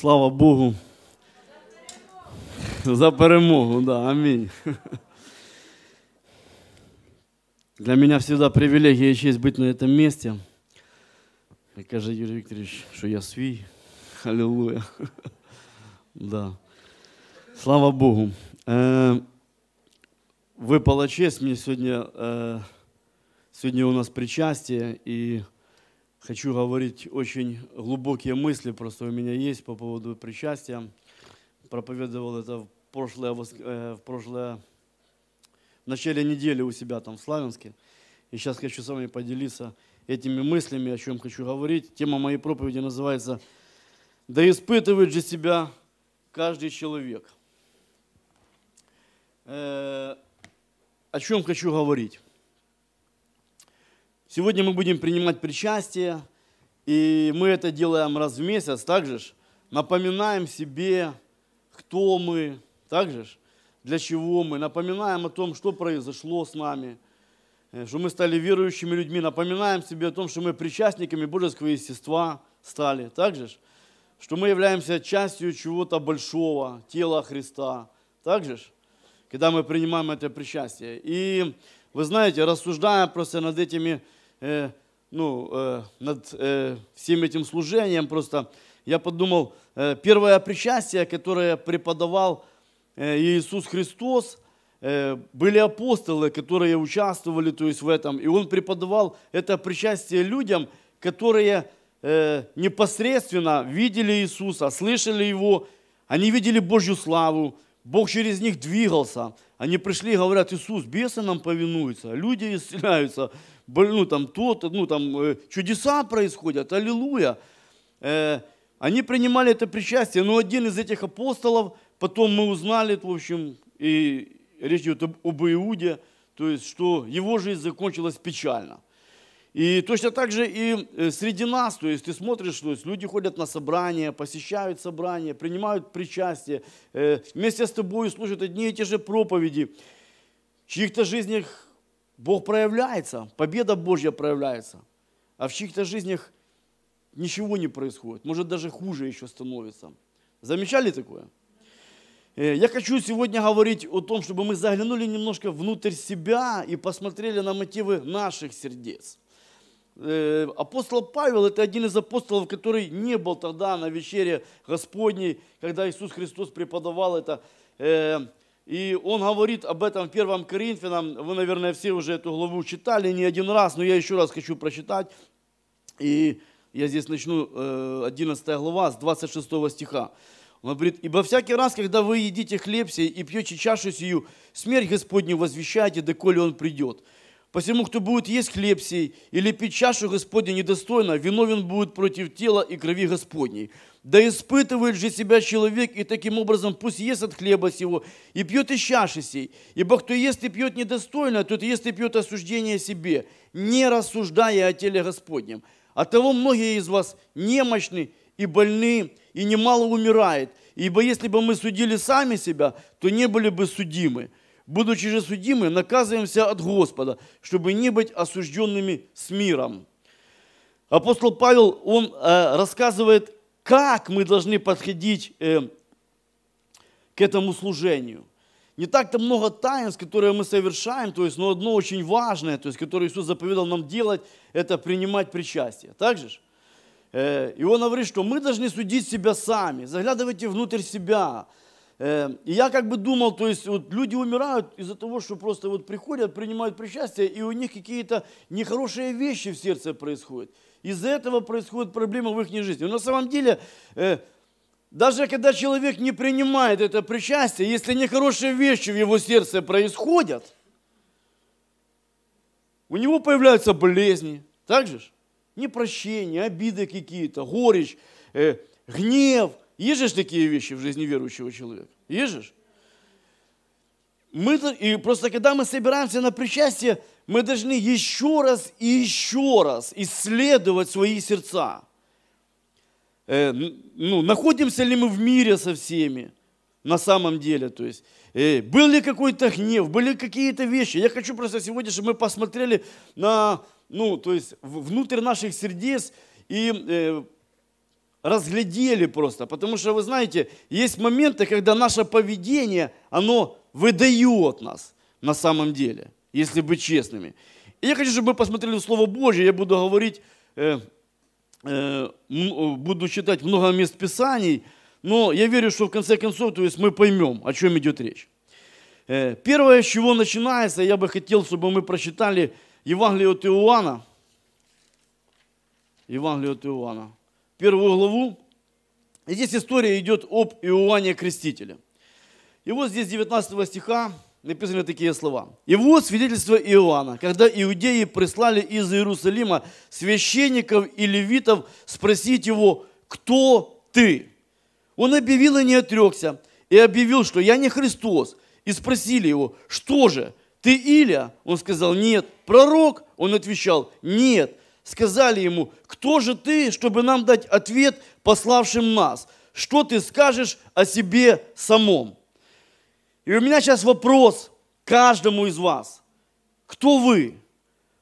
Слава Богу. За перемогу, да, аминь. Для меня всегда привилегия и честь быть на этом месте. И каже Юрий Викторович, что я свій. Аллилуйя. Да. Слава Богу. Е, Випала честь. мне сегодня, сегодня у нас причастие и хочу говорить очень глубокие мысли, просто у меня есть по поводу причастия. Проповедовал это в прошлое, э, в прошлое, в начале недели у себя там в Славянске. И сейчас хочу с вами поделиться этими мыслями, о чем хочу говорить. Тема моей проповеди называется «Да испытывает же себя каждый человек». Э, о чем хочу говорить? Сегодня мы будем принимать причастие, и мы это делаем раз в месяц, Так же ж напоминаем себе, кто мы, так же ж для чего мы, напоминаем о том, что произошло с нами, э, что мы стали верующими людьми, напоминаем себе о том, что мы причастниками божеского естества стали, так же ж, что мы являемся частью чего-то большого, тела Христа, так же ж, когда мы принимаем это причастие. И вы знаете, рассуждая просто над этими э, ну, э, над э, всем этим служением, просто я подумал, э, первое причастие, которое преподавал э, Иисус Христос, э, были апостолы, которые участвовали то есть, в этом, и он преподавал это причастие людям, которые э, непосредственно видели Иисуса, слышали Его, они видели Божью славу, Бог через них двигался. Они пришли и говорят, Иисус, бесы нам повинуются, люди исцеляются, ну, там тот ну, там э, чудеса происходят, аллилуйя. Э, они принимали это причастие, но один из этих апостолов, потом мы узнали, в общем, и речь идет об, Иуде, то есть, что его жизнь закончилась печально. И точно так же и э, среди нас, то есть ты смотришь, то есть люди ходят на собрания, посещают собрания, принимают причастие, вместе с тобой слушают одни и те же проповеди, в чьих-то жизнях Бог проявляется, победа Божья проявляется. А в чьих-то жизнях ничего не происходит. Может, даже хуже еще становится. Замечали такое? Э, я хочу сегодня говорить о том, чтобы мы заглянули немножко внутрь себя и посмотрели на мотивы наших сердец. Э, апостол Павел – это один из апостолов, который не был тогда на вечере Господней, когда Иисус Христос преподавал это э, и он говорит об этом в 1 Коринфянам. Вы, наверное, все уже эту главу читали не один раз, но я еще раз хочу прочитать. И я здесь начну 11 э, глава с 26 стиха. Он говорит, «Ибо всякий раз, когда вы едите хлеб сей и пьете чашу сию, смерть Господню возвещаете, доколе он придет». Посему, кто будет есть хлеб сей или пить чашу Господня недостойно, виновен будет против тела и крови Господней. Да испытывает же себя человек, и таким образом пусть ест от хлеба сего, и пьет из чаши сей. Ибо кто ест и пьет недостойно, тот ест и пьет осуждение себе, не рассуждая о теле Господнем. А того многие из вас немощны и больны, и немало умирает. Ибо если бы мы судили сами себя, то не были бы судимы будучи же судимы, наказываемся от Господа, чтобы не быть осужденными с миром. Апостол Павел, он э, рассказывает, как мы должны подходить э, к этому служению. Не так-то много таинств, которые мы совершаем, то есть, но одно очень важное, то есть, которое Иисус заповедал нам делать, это принимать причастие. Так же? Э, и он говорит, что мы должны судить себя сами, заглядывайте внутрь себя, Э, и я как бы думал, то есть вот люди умирают из-за того, что просто вот приходят, принимают причастие, и у них какие-то нехорошие вещи в сердце происходят. Из-за этого происходят проблемы в их жизни. Но на самом деле, э, даже когда человек не принимает это причастие, если нехорошие вещи в его сердце происходят, у него появляются болезни, так же ж? Непрощение, обиды какие-то, горечь, э, гнев – есть же такие вещи в жизни верующего человека? Есть же? Мы, и просто когда мы собираемся на причастие, мы должны еще раз и еще раз исследовать свои сердца. Э, ну, находимся ли мы в мире со всеми на самом деле? То есть, э, был ли какой-то гнев, были какие-то вещи? Я хочу просто сегодня, чтобы мы посмотрели на, ну, то есть, внутрь наших сердец и э, разглядели просто. Потому что, вы знаете, есть моменты, когда наше поведение, оно выдает нас на самом деле, если быть честными. И я хочу, чтобы вы посмотрели в Слово Божье, я буду говорить, э, э, буду читать много мест Писаний, но я верю, что в конце концов то есть мы поймем, о чем идет речь. Э, первое, с чего начинается, я бы хотел, чтобы мы прочитали Евангелие от Иоанна. Евангелие от Иоанна первую главу. И здесь история идет об Иоанне Крестителе. И вот здесь 19 стиха написаны такие слова. «И вот свидетельство Иоанна, когда иудеи прислали из Иерусалима священников и левитов спросить его, кто ты?» Он объявил и не отрекся, и объявил, что «я не Христос». И спросили его, «Что же, ты Иля?» Он сказал, «Нет». «Пророк?» Он отвечал, «Нет» сказали ему, кто же ты, чтобы нам дать ответ пославшим нас? Что ты скажешь о себе самом? И у меня сейчас вопрос каждому из вас. Кто вы?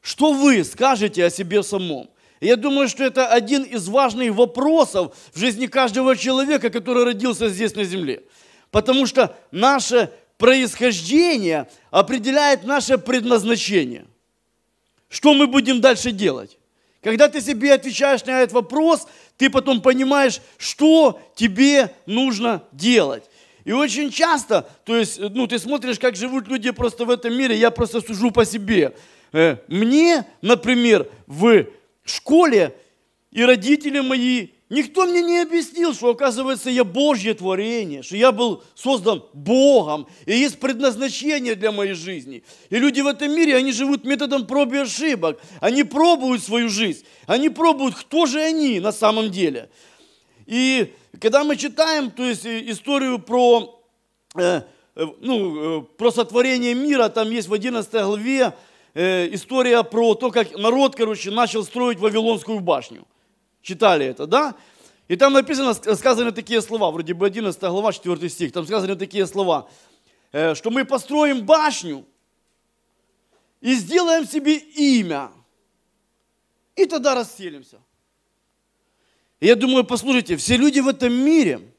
Что вы скажете о себе самом? Я думаю, что это один из важных вопросов в жизни каждого человека, который родился здесь на земле. Потому что наше происхождение определяет наше предназначение. Что мы будем дальше делать? Когда ты себе отвечаешь на этот вопрос, ты потом понимаешь, что тебе нужно делать. И очень часто, то есть, ну, ты смотришь, как живут люди просто в этом мире, я просто сужу по себе. Э, мне, например, в школе и родители мои, Никто мне не объяснил, что, оказывается, я Божье творение, что я был создан Богом, и есть предназначение для моей жизни. И люди в этом мире, они живут методом проб и ошибок. Они пробуют свою жизнь, они пробуют, кто же они на самом деле. И когда мы читаем то есть, э, историю про, э, э ну, э, про сотворение мира, там есть в 11 главе э, история про то, как народ, короче, начал строить Вавилонскую башню – читали это, да? И там написано, сказаны такие слова, вроде бы 11 глава, 4 стих, там сказаны такие слова, э, что мы построим башню и сделаем себе имя, и тогда расселимся. я думаю, послушайте, все люди в этом мире,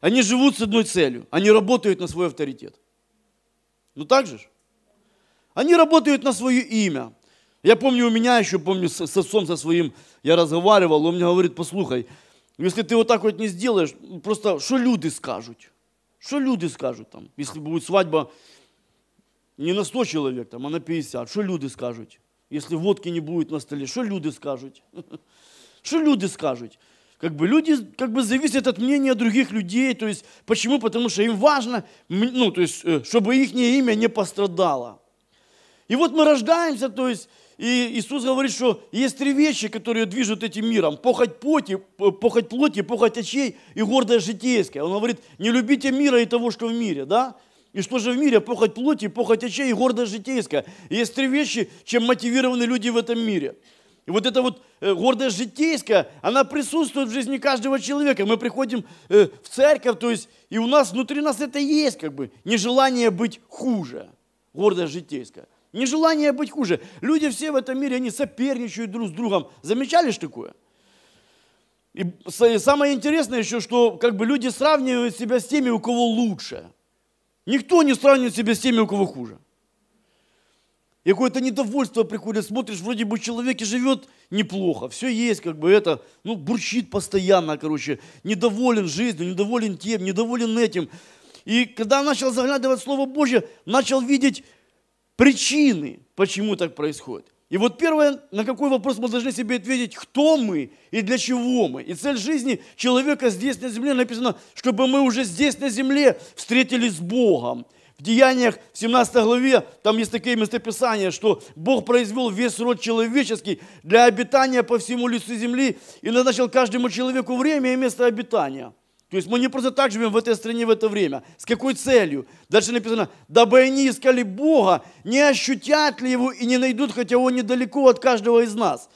они живут с одной целью, они работают на свой авторитет. Ну так же ж? Они работают на свое имя. Я помню, у меня еще, помню, с, с отцом со своим я разговаривал, он мне говорит, послухай, если ты вот так вот не сделаешь, просто что люди скажут? Что люди скажут там? Если будет свадьба не на 100 человек, там, а на 50, что люди скажут? Если водки не будет на столе, что люди скажут? Что люди скажут? Как бы люди как бы зависят от мнения других людей. То есть, почему? Потому что им важно, ну, то есть, э, чтобы их имя не пострадало. И вот мы рождаемся, то есть, и Иисус говорит, что есть три вещи, которые движут этим миром. Похоть плоти, похоть, плоти, похоть очей и гордое житейская. Он говорит, не любите мира и того, что в мире. Да? И что же в мире? Похоть плоти, похоть очей и гордое житейская. есть три вещи, чем мотивированы люди в этом мире. И вот эта вот э, гордая житейская, она присутствует в жизни каждого человека. Мы приходим э, в церковь, то есть, и у нас внутри нас это есть, как бы, нежелание быть хуже. Гордая житейская. Нежелание быть хуже. Люди все в этом мире, они соперничают друг с другом. Замечали ж такое? И самое интересное еще, что как бы люди сравнивают себя с теми, у кого лучше. Никто не сравнивает себя с теми, у кого хуже. И какое-то недовольство приходит, смотришь, вроде бы человек и живет неплохо, все есть, как бы это, ну, бурчит постоянно, короче, недоволен жизнью, недоволен тем, недоволен этим. И когда начал заглядывать в Слово Божье, начал видеть причины, почему так происходит. И вот первое, на какой вопрос мы должны себе ответить, кто мы и для чего мы. И цель жизни человека здесь на земле написано, чтобы мы уже здесь на земле встретились с Богом. В Деяниях в 17 главе там есть такие местописания, что Бог произвел весь род человеческий для обитания по всему лицу земли и назначил каждому человеку время и место обитания – то есть мы не просто так живем в этой стране в это время. С какой целью? Дальше написано, дабы они искали Бога, не ощутят ли Его и не найдут, хотя Он недалеко от каждого из нас.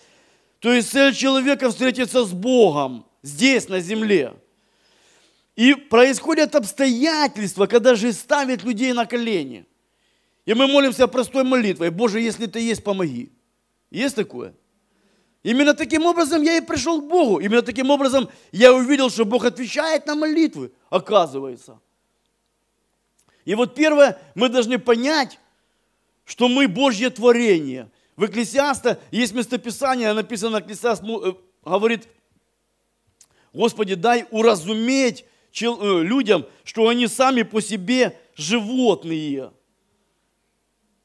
То есть цель человека встретиться с Богом здесь, на земле. И происходят обстоятельства, когда же ставят людей на колени. И мы молимся простой молитвой. Боже, если ты есть, помоги. Есть такое? Именно таким образом я и пришел к Богу. Именно таким образом я увидел, что Бог отвечает на молитвы, оказывается. И вот первое, мы должны понять, что мы Божье творение. В Экклесиаста есть местописание, написано, Экклесиаст э, говорит, Господи, дай уразуметь э, людям, что они сами по себе животные.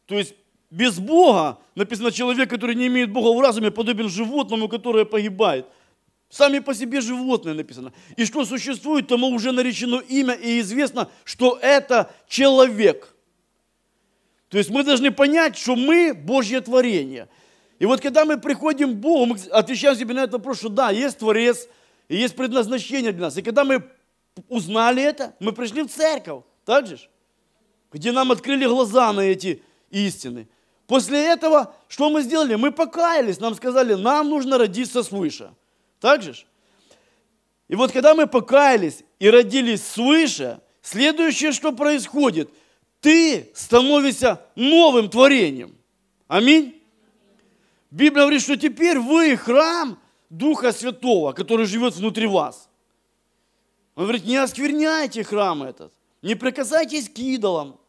То есть без Бога, написано, человек, который не имеет Бога в разуме, подобен животному, которое погибает. Сами по себе животное написано. И что существует, тому уже наречено имя, и известно, что это человек. То есть мы должны понять, что мы Божье творение. И вот когда мы приходим к Богу, мы отвечаем себе на этот вопрос, что да, есть Творец, и есть предназначение для нас. И когда мы узнали это, мы пришли в церковь, так же? Где нам открыли глаза на эти истины. После этого что мы сделали? Мы покаялись, нам сказали, нам нужно родиться свыше. Так же И вот когда мы покаялись и родились свыше, следующее, что происходит, ты становишься новым творением. Аминь. Библия говорит, что теперь вы храм Духа Святого, который живет внутри вас. Он говорит, не оскверняйте храм этот, не прикасайтесь к идолам,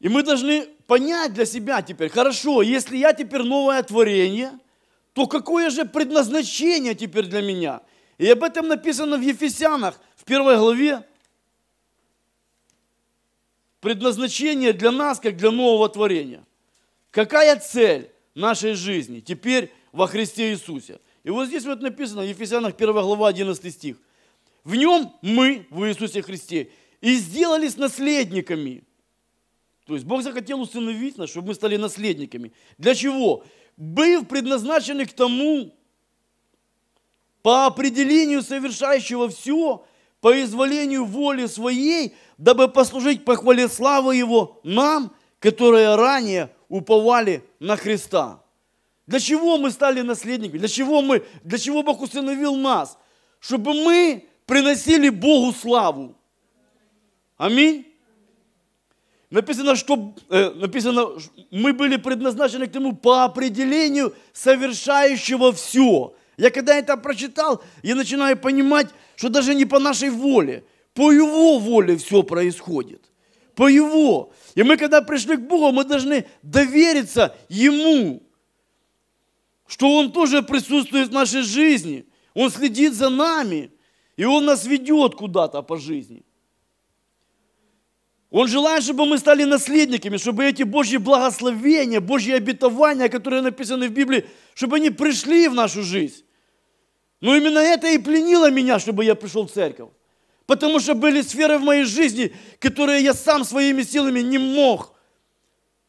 И мы должны понять для себя теперь, хорошо, если я теперь новое творение, то какое же предназначение теперь для меня? И об этом написано в Ефесянах, в первой главе. Предназначение для нас, как для нового творения. Какая цель нашей жизни теперь во Христе Иисусе? И вот здесь вот написано, в Ефесянах 1 глава 11 стих. В нем мы, в Иисусе Христе, и сделались наследниками – то есть Бог захотел усыновить нас, чтобы мы стали наследниками. Для чего? Быв предназначены к тому, по определению совершающего все, по изволению воли своей, дабы послужить по хвале славы Его нам, которые ранее уповали на Христа. Для чего мы стали наследниками? Для чего, мы, для чего Бог установил нас? Чтобы мы приносили Богу славу. Аминь. Написано, что э, написано, мы были предназначены к нему по определению совершающего все. Я когда это прочитал, я начинаю понимать, что даже не по нашей воле, по его воле все происходит. По его. И мы, когда пришли к Богу, мы должны довериться Ему, что Он тоже присутствует в нашей жизни. Он следит за нами, и Он нас ведет куда-то по жизни. Он желает, чтобы мы стали наследниками, чтобы эти Божьи благословения, Божьи обетования, которые написаны в Библии, чтобы они пришли в нашу жизнь. Но именно это и пленило меня, чтобы я пришел в церковь. Потому что были сферы в моей жизни, которые я сам своими силами не мог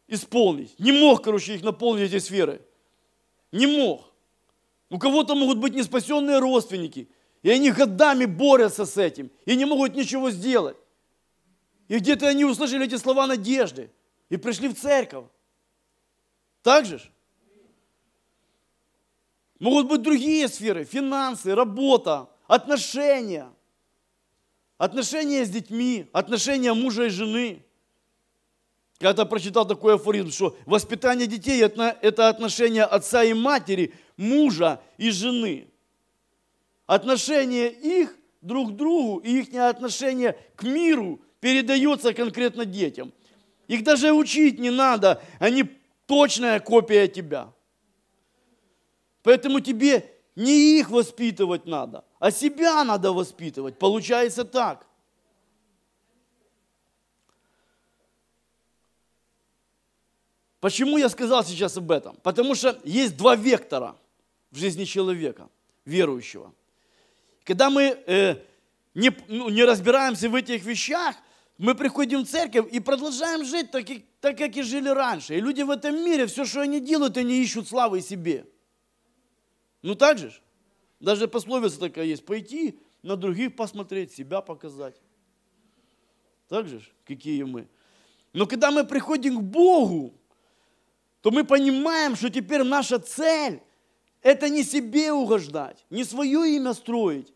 исполнить. Не мог, короче, их наполнить, эти сферы. Не мог. У кого-то могут быть неспасенные родственники, и они годами борются с этим, и не могут ничего сделать. И где-то они услышали эти слова надежды и пришли в церковь. Так же ж? Могут быть другие сферы, финансы, работа, отношения. Отношения с детьми, отношения мужа и жены. Когда прочитал такой афоризм, что воспитание детей – это отношения отца и матери, мужа и жены. Отношения их друг к другу и их отношение к миру передается конкретно детям. Их даже учить не надо, они точная копия тебя. Поэтому тебе не их воспитывать надо, а себя надо воспитывать. Получается так. Почему я сказал сейчас об этом? Потому что есть два вектора в жизни человека, верующего. Когда мы э, не, ну, не разбираемся в этих вещах, мы приходим в церковь и продолжаем жить так, так, как и жили раньше. И люди в этом мире, все, что они делают, они ищут славы себе. Ну так же ж? Даже пословица такая есть. Пойти на других посмотреть, себя показать. Так же ж, какие мы. Но когда мы приходим к Богу, то мы понимаем, что теперь наша цель – это не себе угождать, не свое имя строить,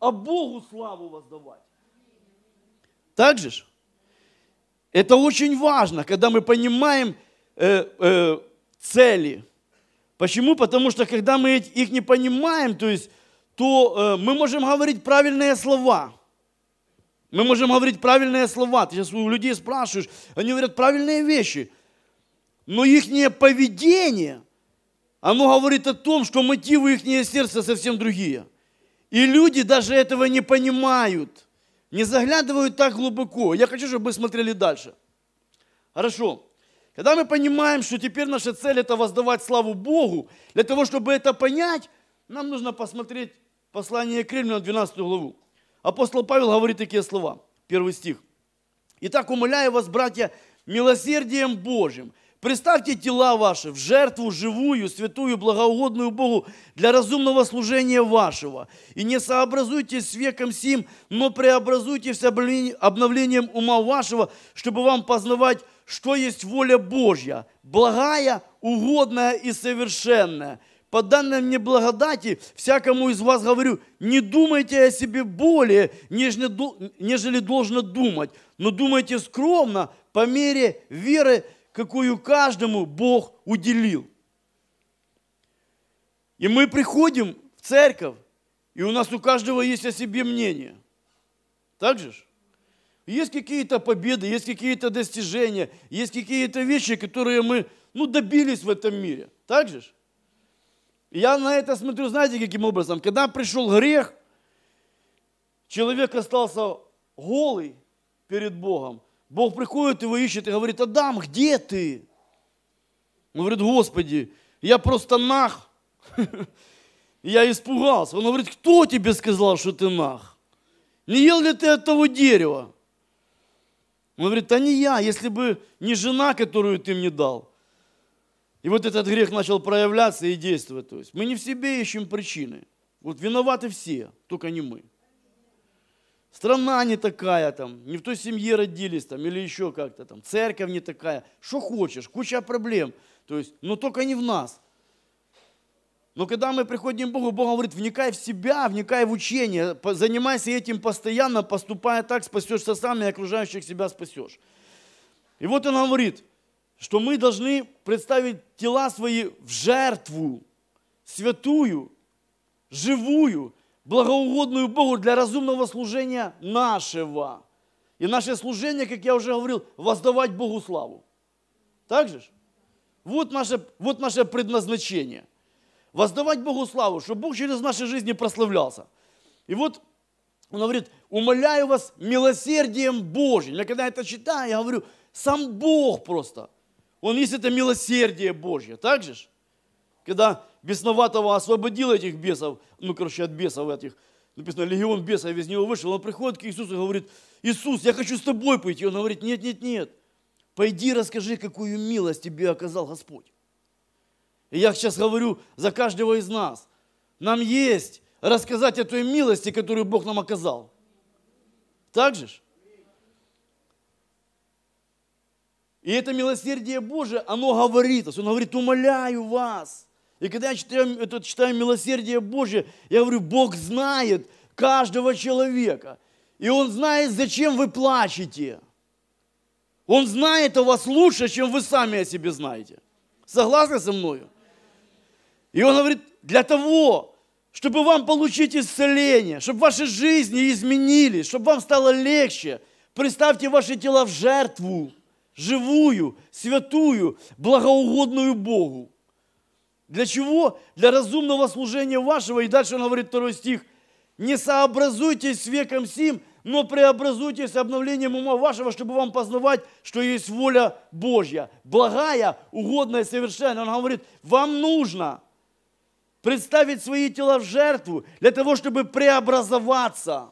а Богу славу воздавать. Так же ж? Это очень важно, когда мы понимаем э, э, цели. Почему? Потому что когда мы их не понимаем, то есть, то э, мы можем говорить правильные слова. Мы можем говорить правильные слова. Ты сейчас у людей спрашиваешь, они говорят правильные вещи. Но их поведение, оно говорит о том, что мотивы их сердца а совсем другие. И люди даже этого не понимают не заглядывают так глубоко. Я хочу, чтобы вы смотрели дальше. Хорошо. Когда мы понимаем, что теперь наша цель – это воздавать славу Богу, для того, чтобы это понять, нам нужно посмотреть послание к Римлянам, 12 главу. Апостол Павел говорит такие слова, первый стих. «Итак, умоляю вас, братья, милосердием Божьим, Представьте тела ваши в жертву живую, святую, благоугодную Богу для разумного служения вашего. И не сообразуйтесь с веком сим, но преобразуйтесь обновлением ума вашего, чтобы вам познавать, что есть воля Божья, благая, угодная и совершенная. По данным мне благодати, всякому из вас говорю, не думайте о себе более, нежели должно думать, но думайте скромно, по мере веры, какую каждому Бог уделил. И мы приходим в церковь, и у нас у каждого есть о себе мнение. Так же ж? Есть какие-то победы, есть какие-то достижения, есть какие-то вещи, которые мы ну, добились в этом мире. Так же ж? Я на это смотрю, знаете, каким образом? Когда пришел грех, человек остался голый перед Богом, Бог приходит, его ищет и говорит, Адам, где ты? Он говорит, Господи, я просто нах. Я испугался. Он говорит, кто тебе сказал, что ты нах? Не ел ли ты этого дерева? Он говорит, да не я, если бы не жена, которую ты мне дал. И вот этот грех начал проявляться и действовать. То есть мы не в себе ищем причины. Вот виноваты все, только не мы страна не такая, там, не в той семье родились, там, или еще как-то, там, церковь не такая, что хочешь, куча проблем, то есть, но только не в нас. Но когда мы приходим к Богу, Бог говорит, вникай в себя, вникай в учение, занимайся этим постоянно, поступая так, спасешься сам и окружающих себя спасешь. И вот он говорит, что мы должны представить тела свои в жертву, святую, живую, благоугодную Богу для разумного служения нашего. И наше служение, как я уже говорил, воздавать Богу славу. Так же? Вот наше, вот наше предназначение. Воздавать Богу славу, чтобы Бог через наши жизни прославлялся. И вот он говорит, умоляю вас милосердием Божьим. Я когда это читаю, я говорю, сам Бог просто. Он есть это милосердие Божье, так же? Когда бесноватого освободил этих бесов, ну, короче, от бесов этих. Написано, легион бесов из него вышел. Он приходит к Иисусу и говорит, Иисус, я хочу с тобой пойти. Он говорит, нет, нет, нет. Пойди расскажи, какую милость тебе оказал Господь. И я сейчас говорю за каждого из нас. Нам есть рассказать о той милости, которую Бог нам оказал. Так же ж? И это милосердие Божие, оно говорит, оно говорит, умоляю вас – и когда я читаю, это, читаю милосердие Божье, я говорю, Бог знает каждого человека. И Он знает, зачем вы плачете. Он знает о вас лучше, чем вы сами о себе знаете. Согласны со мною? И Он говорит, для того, чтобы вам получить исцеление, чтобы ваши жизни изменились, чтобы вам стало легче, представьте ваши тела в жертву, живую, святую, благоугодную Богу. Для чего? Для разумного служения вашего. И дальше он говорит второй стих. Не сообразуйтесь с веком сим, но преобразуйтесь обновлением ума вашего, чтобы вам познавать, что есть воля Божья, благая, угодная, совершенная. Он говорит, вам нужно представить свои тела в жертву для того, чтобы преобразоваться.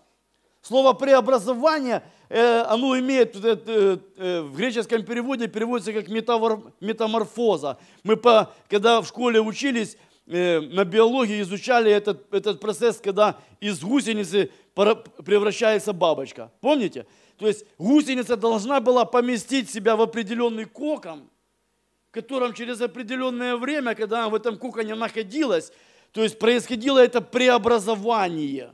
Слово преобразование Э, оно имеет, э, э, в греческом переводе переводится как метаморфоза. Мы, по, когда в школе учились, на биологии изучали этот, этот процесс, когда из гусеницы превращается бабочка. Помните? То есть гусеница должна была поместить себя в определенный кокон, в котором через определенное время, когда она в этом коконе находилась, то есть происходило это преобразование.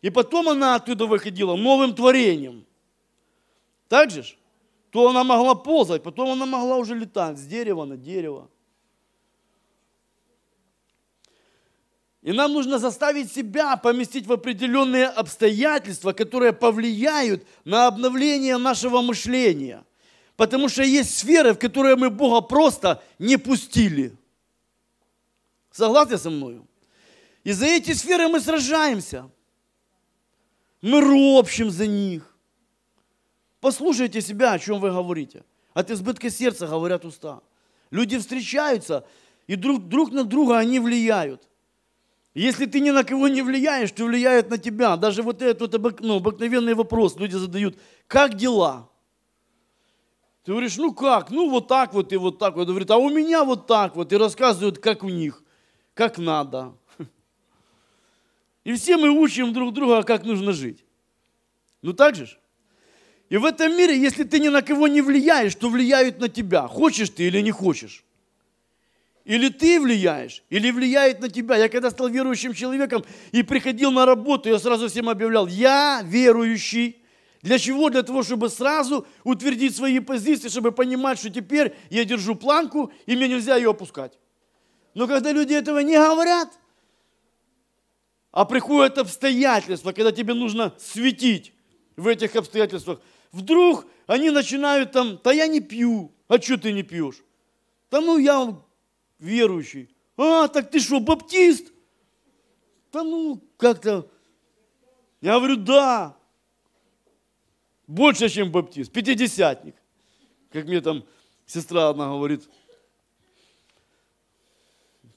И потом она оттуда выходила новым творением – так же ж? То она могла ползать, потом она могла уже летать с дерева на дерево. И нам нужно заставить себя поместить в определенные обстоятельства, которые повлияют на обновление нашего мышления. Потому что есть сферы, в которые мы Бога просто не пустили. Согласны со мной? И за эти сферы мы сражаемся. Мы ропщим за них. Послушайте себя, о чем вы говорите. От избытка сердца говорят уста. Люди встречаются, и друг, друг на друга они влияют. Если ты ни на кого не влияешь, то влияет на тебя. Даже вот этот обык, ну, обыкновенный вопрос люди задают. Как дела? Ты говоришь, ну как? Ну вот так вот и вот так вот. Говорит, а у меня вот так вот. И рассказывают, как у них, как надо. И все мы учим друг друга, как нужно жить. Ну так же ж? И в этом мире, если ты ни на кого не влияешь, то влияют на тебя. Хочешь ты или не хочешь. Или ты влияешь, или влияет на тебя. Я когда стал верующим человеком и приходил на работу, я сразу всем объявлял, я верующий. Для чего? Для того, чтобы сразу утвердить свои позиции, чтобы понимать, что теперь я держу планку, и мне нельзя ее опускать. Но когда люди этого не говорят, а приходят обстоятельства, когда тебе нужно светить в этих обстоятельствах – Вдруг они начинают там, да я не пью, а что ты не пьешь? Да ну я верующий. А, так ты что, баптист? Да ну, как-то... Я говорю, да. Больше, чем баптист, пятидесятник. Как мне там сестра одна говорит,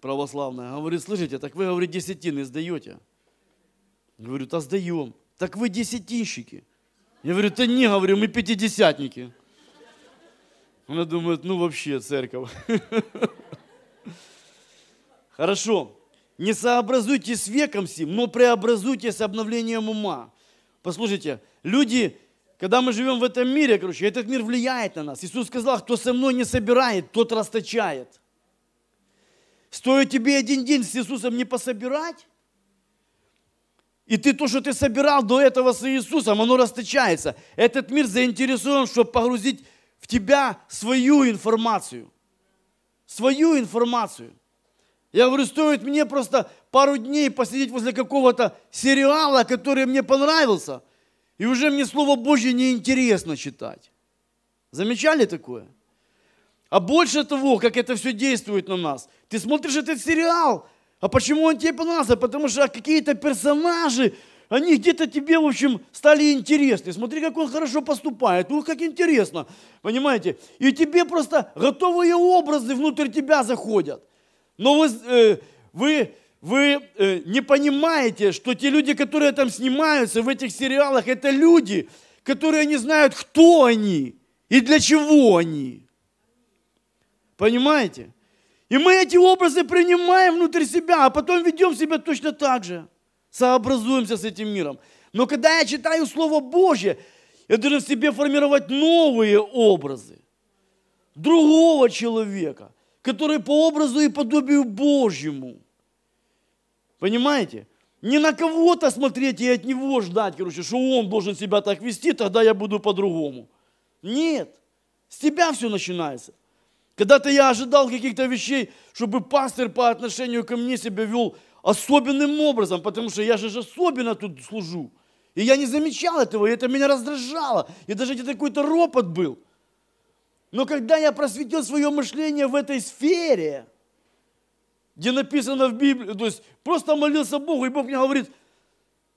православная, говорит, слышите, так вы, говорит, десятины сдаете. Говорю, а сдаем. Так вы десятинщики. Я говорю, да не, говорю, мы пятидесятники. Она думает, ну вообще церковь. Хорошо. Не сообразуйтесь с веком сим, но преобразуйтесь обновлением ума. Послушайте, люди, когда мы живем в этом мире, короче, этот мир влияет на нас. Иисус сказал, кто со мной не собирает, тот расточает. Стоит тебе один день с Иисусом не пособирать, и ты то, что ты собирал до этого с Иисусом, оно расточается. Этот мир заинтересован, чтобы погрузить в тебя свою информацию. Свою информацию. Я говорю, стоит мне просто пару дней посидеть возле какого-то сериала, который мне понравился, и уже мне Слово Божье неинтересно читать. Замечали такое? А больше того, как это все действует на нас, ты смотришь этот сериал – а почему он тебе понравился? Потому что какие-то персонажи, они где-то тебе, в общем, стали интересны. Смотри, как он хорошо поступает. Ух, как интересно. Понимаете? И тебе просто готовые образы внутрь тебя заходят. Но вы, э, вы, вы э, не понимаете, что те люди, которые там снимаются в этих сериалах, это люди, которые не знают, кто они и для чего они. Понимаете? И мы эти образы принимаем внутрь себя, а потом ведем себя точно так же. Сообразуемся с этим миром. Но когда я читаю Слово Божье, я должен в себе формировать новые образы другого человека, который по образу и подобию Божьему. Понимаете? Не на кого-то смотреть и от него ждать, короче, что он должен себя так вести, тогда я буду по-другому. Нет, с тебя все начинается – когда-то я ожидал каких-то вещей, чтобы пастор по отношению ко мне себя вел особенным образом, потому что я же особенно тут служу. И я не замечал этого, и это меня раздражало. И даже где-то какой-то ропот был. Но когда я просветил свое мышление в этой сфере, где написано в Библии, то есть просто молился Богу, и Бог мне говорит,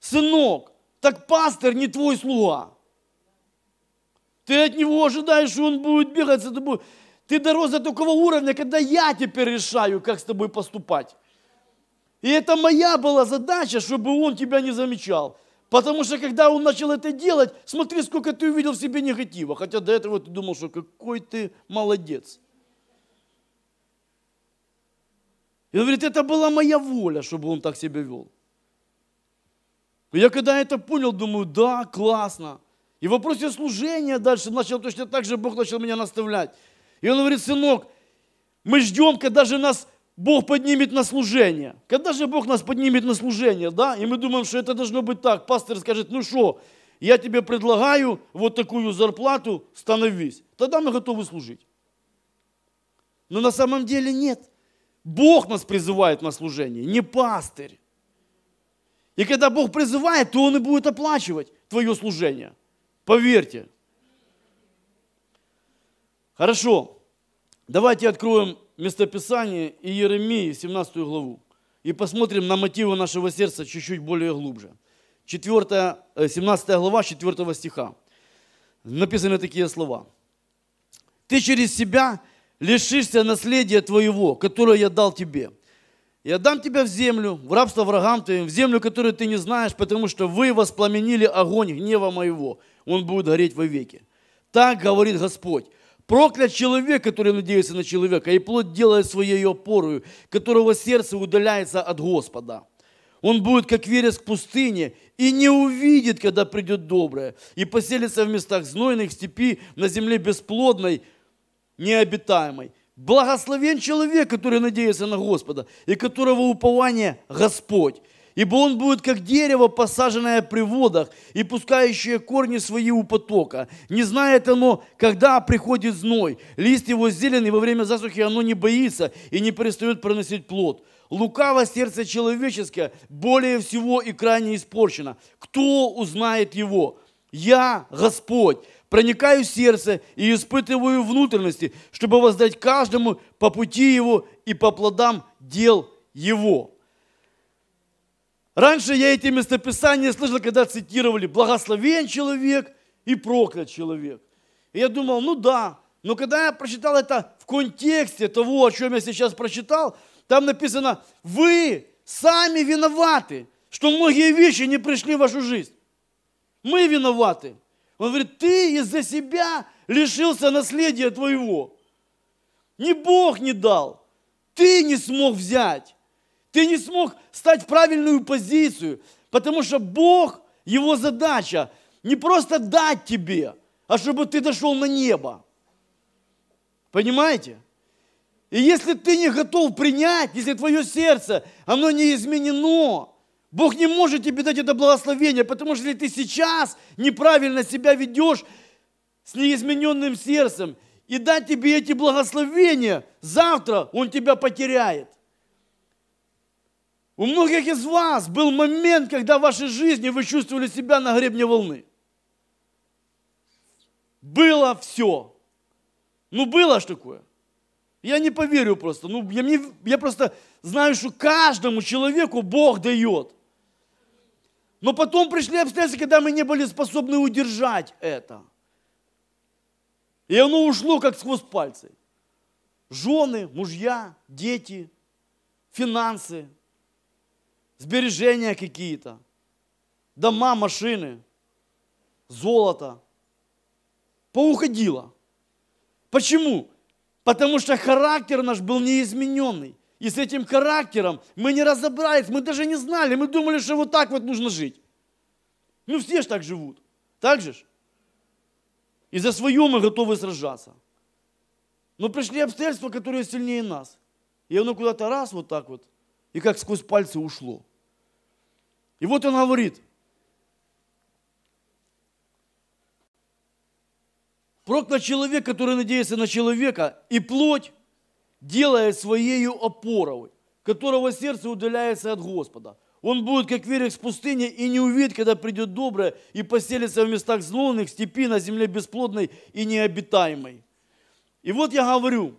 сынок, так пастор не твой слуга. Ты от него ожидаешь, что он будет бегать за тобой. Ты дорос до такого уровня, когда я теперь решаю, как с тобой поступать. И это моя была задача, чтобы он тебя не замечал. Потому что когда он начал это делать, смотри, сколько ты увидел в себе негатива. Хотя до этого ты думал, что какой ты молодец. И он говорит, это была моя воля, чтобы он так себя вел. И я когда это понял, думаю, да, классно. И в вопросе служения дальше начал точно так же Бог начал меня наставлять. И он говорит, сынок, мы ждем, когда же нас Бог поднимет на служение. Когда же Бог нас поднимет на служение, да? И мы думаем, что это должно быть так. Пастор скажет, ну что, я тебе предлагаю вот такую зарплату, становись. Тогда мы готовы служить. Но на самом деле нет. Бог нас призывает на служение, не пастырь. И когда Бог призывает, то Он и будет оплачивать твое служение. Поверьте. Хорошо, давайте откроем местописание и Еремии, 17 главу, и посмотрим на мотивы нашего сердца чуть-чуть более глубже. 4, 17 э, глава 4 стиха. Написаны такие слова. «Ты через себя лишишься наследия твоего, которое я дал тебе. Я дам тебя в землю, в рабство врагам твоим, в землю, которую ты не знаешь, потому что вы воспламенили огонь гнева моего. Он будет гореть вовеки. Так говорит Господь. Проклят человек, который надеется на человека, и плод делает своей опорою, которого сердце удаляется от Господа. Он будет, как верес к пустыне, и не увидит, когда придет доброе, и поселится в местах знойных, степи, на земле бесплодной, необитаемой. Благословен человек, который надеется на Господа, и которого упование Господь. Ибо он будет как дерево, посаженное при водах и пускающее корни свои у потока. Не знает оно, когда приходит зной. Лист его зелен, и во время засухи оно не боится и не перестает проносить плод. Лукаво сердце человеческое более всего и крайне испорчено. Кто узнает его? Я, Господь, проникаю в сердце и испытываю внутренности, чтобы воздать каждому по пути его и по плодам дел его. Раньше я эти местописания слышал, когда цитировали «благословен человек» и «проклят человек». И я думал, ну да, но когда я прочитал это в контексте того, о чем я сейчас прочитал, там написано «Вы сами виноваты, что многие вещи не пришли в вашу жизнь. Мы виноваты». Он говорит, ты из-за себя лишился наследия твоего. Ни Бог не дал, ты не смог взять. Ты не смог стать в правильную позицию, потому что Бог, Его задача не просто дать тебе, а чтобы ты дошел на небо. Понимаете? И если ты не готов принять, если твое сердце, оно не изменено, Бог не может тебе дать это благословение, потому что если ты сейчас неправильно себя ведешь с неизмененным сердцем и дать тебе эти благословения, завтра Он тебя потеряет. У многих из вас был момент, когда в вашей жизни вы чувствовали себя на гребне волны. Было все. Ну, было ж такое. Я не поверю просто. Ну, я, мне, я просто знаю, что каждому человеку Бог дает. Но потом пришли обстоятельства, когда мы не были способны удержать это. И оно ушло как сквозь пальцы. Жены, мужья, дети, финансы, сбережения какие-то, дома, машины, золото. Поуходило. Почему? Потому что характер наш был неизмененный. И с этим характером мы не разобрались, мы даже не знали, мы думали, что вот так вот нужно жить. Ну все же так живут. Так же ж? И за свое мы готовы сражаться. Но пришли обстоятельства, которые сильнее нас. И оно куда-то раз вот так вот, и как сквозь пальцы ушло. И вот он говорит, проклят человек, который надеется на человека, и плоть делает своею опорой, которого сердце удаляется от Господа. Он будет, как верик с пустыни, и не увидит, когда придет доброе, и поселится в местах злонных, степи, на земле бесплодной и необитаемой. И вот я говорю,